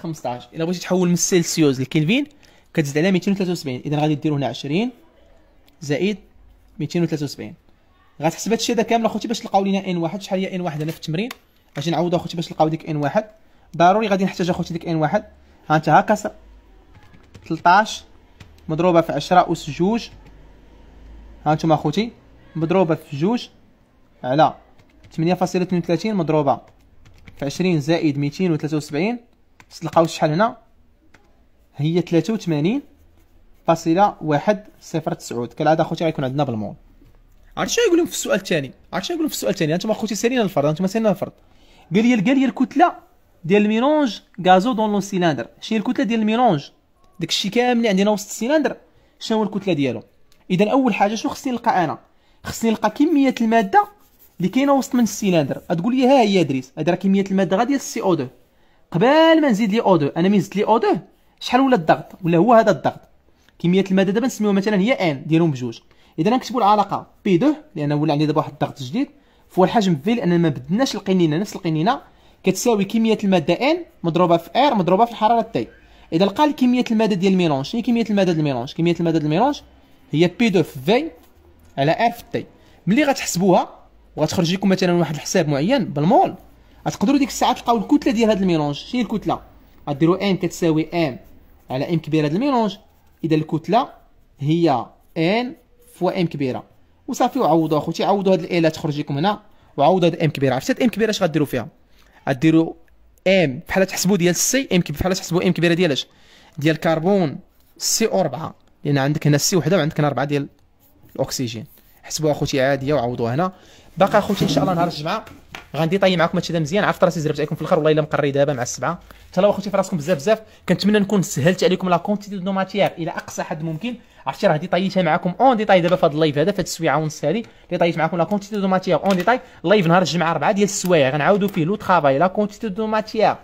[SPEAKER 1] 15 الا بغيتي تحول من سيلسيوس لكيلفين كتزيد على 273 اذا غادي ديروا هنا 20 زائد 273 غتحسب هادشي هذا كامل اخوتي باش تلقاو لينا ان واحد شحال هي ان واحد هنا في التمرين اجي نعوض اخوتي باش تلقاو ديك ان واحد ضروري غادي نحتاج اخوتي ديك ان واحد ها انت هاكا 13 مضروبه في 10 اس جوج ها انتم اخوتي مضروبه في جوج على 8.32 مضروبة في 20 زائد 273 تلقاو شحال هنا هي 83 فاصلة واحد صفر تسعود كالعادة اخوتي غيكون عندنا بالمول عرفت شنو يقول في السؤال الثاني عرفت شنو يقول في السؤال الثاني انتم اخوتي سالينا الفرد انتم سالينا الفرد قال لي قال لي الكتلة ديال الميلونج غازو دون لو سيلاندر شنو هي الكتلة ديال الميلونج داك الشيء كامل اللي عندنا وسط السيلاندر شنو هو الكتلة ديالو اذا اول حاجة شنو خصني نلقى انا خصني نلقى كمية المادة اللي كاينه وسط من السيلندر غتقول لي ها هي ادريس هاد راه كميه الماده ديال السي او 2 قبل ما نزيد لي او 2 انا ملي زدت لي او 2 شحال ولا الضغط ولا هو هذا الضغط كميه الماده دابا نسميوها مثلا هي ان ديالهم بجوج اذا نكتبوا العلاقه بي 2 لان ولا عندي دابا واحد الضغط جديد فهو الحجم في لان ما بدناش القنينه نفس القنينه كتساوي كميه الماده ان مضروبه في ار مضروبه في الحراره تي اذا لقى كميه الماده ديال الميلونج شنو كميه الماده ديال الميلونج كميه الماده ديال الميلونج هي بي 2 في في على ار في تي ملي غتحسبوها وغتخرج لكم مثلا واحد الحساب معين بالمول غتقدروا ديك الساعه تلقاو الكتله ديال هذا الميلونج شنو هي الكتله غديروا ان كتساوي ام على ام كبيره هذا الميلونج اذا الكتله هي ان فوا ام كبيره وصافي وعوضوا اخوتي عوضوا هاد الاله تخرج لكم هنا وعوضوا هاد ام كبيره عرفتي ام كبيره اش غديروا فيها غديروا ام بحال تحسبوا ديال السي ام بحال تحسبوا ام كبيره ديال اش ديال كربون سي او 4 لان عندك هنا سي وحده وعندك هنا 4 ديال الاكسجين حسبوها اخوتي عاديه وعوضوها هنا باقي اخوتي ان شاء الله نهار الجمعه غندي طاي معكم هادشي مزيان عرفت راسي زربت عليكم في الاخر والله الا مقري دابا مع السبعه تهلاو اخوتي في راسكم بزاف بزاف كنتمنى نكون سهلت عليكم لا كونتيتي دو ماتيير الى اقصى حد ممكن عرفتي راه دي طايتها معكم اون ديتاي دابا في هذا اللايف هذا في هاد السويعه ونص هادي اللي طايت معكم لا كونتيتي دو ماتيير اون ديتاي لايف نهار الجمعه 4 ديال السوايع غنعاودوا فيه لو ترافاي لا كونتيتي دو ماتيير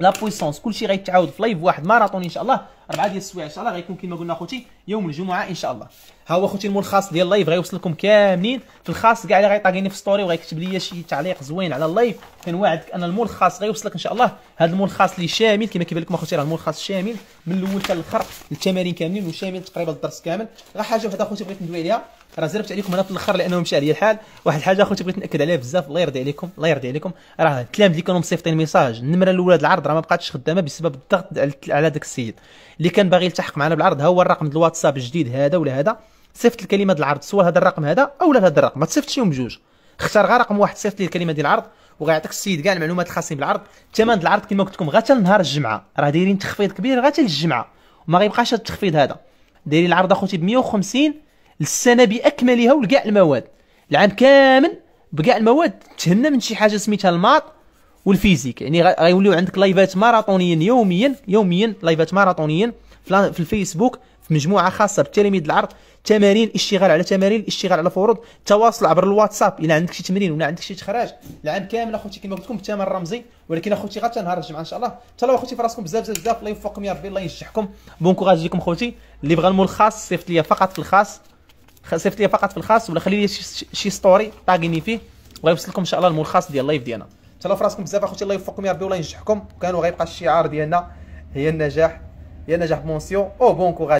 [SPEAKER 1] لا بويسونس كلشي غيتعاود في لايف واحد ماراطون ان شاء الله اربعه ديال السوايع ان شاء الله غيكون كما قلنا اخوتي يوم الجمعه ان شاء الله ها هو اخوتي الملخص ديال اللايف غيوصل لكم كاملين في الخاص كاع اللي غيطاقيني في ستوري وغيكتب لي شي تعليق زوين على اللايف كنوعدك ان الملخص غيوصلك ان شاء الله هذا الملخص اللي شامل كما كيبان لكم اخوتي راه الملخص شامل من الاول حتى الاخر التمارين كاملين وشامل تقريبا الدرس كامل غير حاجه وحده اخوتي بغيت ندوي عليها راه زربت عليكم انا في الاخر لانه مشى عليا الحال واحد الحاجه اخوتي بغيت ناكد عليها بزاف الله يرضي عليكم الله يرضي عليكم راه التلامذه اللي كانوا مصيفطين ميساج النمره الاولى العرض راه ما بقاتش خدامه بسبب الضغط على ذاك السيد اللي كان باغي يلتحق معنا بالعرض ها هو الرقم الواتساب الجديد هذا ولا هذا صيفط الكلمه ديال العرض سواء هذا الرقم هذا او لا هذا الرقم ما تصيفطش يوم بجوج اختار غير رقم واحد صيفط لي الكلمه ديال العرض وغيعطيك السيد كاع المعلومات الخاصين بالعرض الثمن ديال العرض كما قلت لكم غير حتى نهار الجمعه راه دايرين تخفيض كبير غير حتى للجمعه وما غيبقاش التخفيض هذا دايرين العرض اخوتي ب 150 للسنه باكملها ولكاع المواد العام كامل بكاع المواد تهنا من شي حاجه سميتها الماط والفيزيك يعني غيوليو عندك لايفات ماراطونيين يوميا يوميا لايفات ماراطونيين في الفيسبوك في مجموعه خاصه بالتلاميذ العرض تمارين الاشتغال على تمارين الاشتغال على فروض تواصل عبر الواتساب الى عندك شي تمرين ولا عندك شي تخراج العام كامل اخوتي كما قلت لكم بالثمن الرمزي ولكن اخوتي غدا نهار الجمعه ان شاء الله تلاو اخوتي في راسكم بزاف بزاف بزاف الله يوفقكم يا ربي الله ينجحكم بون كوراج ليكم اخوتي اللي بغى الملخص صيفط ليا فقط في الخاص صيفط لي فقط في الخاص ولا خلي لي شي ستوري طاغيني فيه الله يوصل لكم ان شاء الله الملخص ديال اللايف ديالنا تهلاو فراسكم راسكم بزاف اخوتي الله يوفقكم يا ربي والله ينجحكم وكانوا غيبقى الشعار ديالنا هي النجاح هي النجاح بونسيون او بون كوراج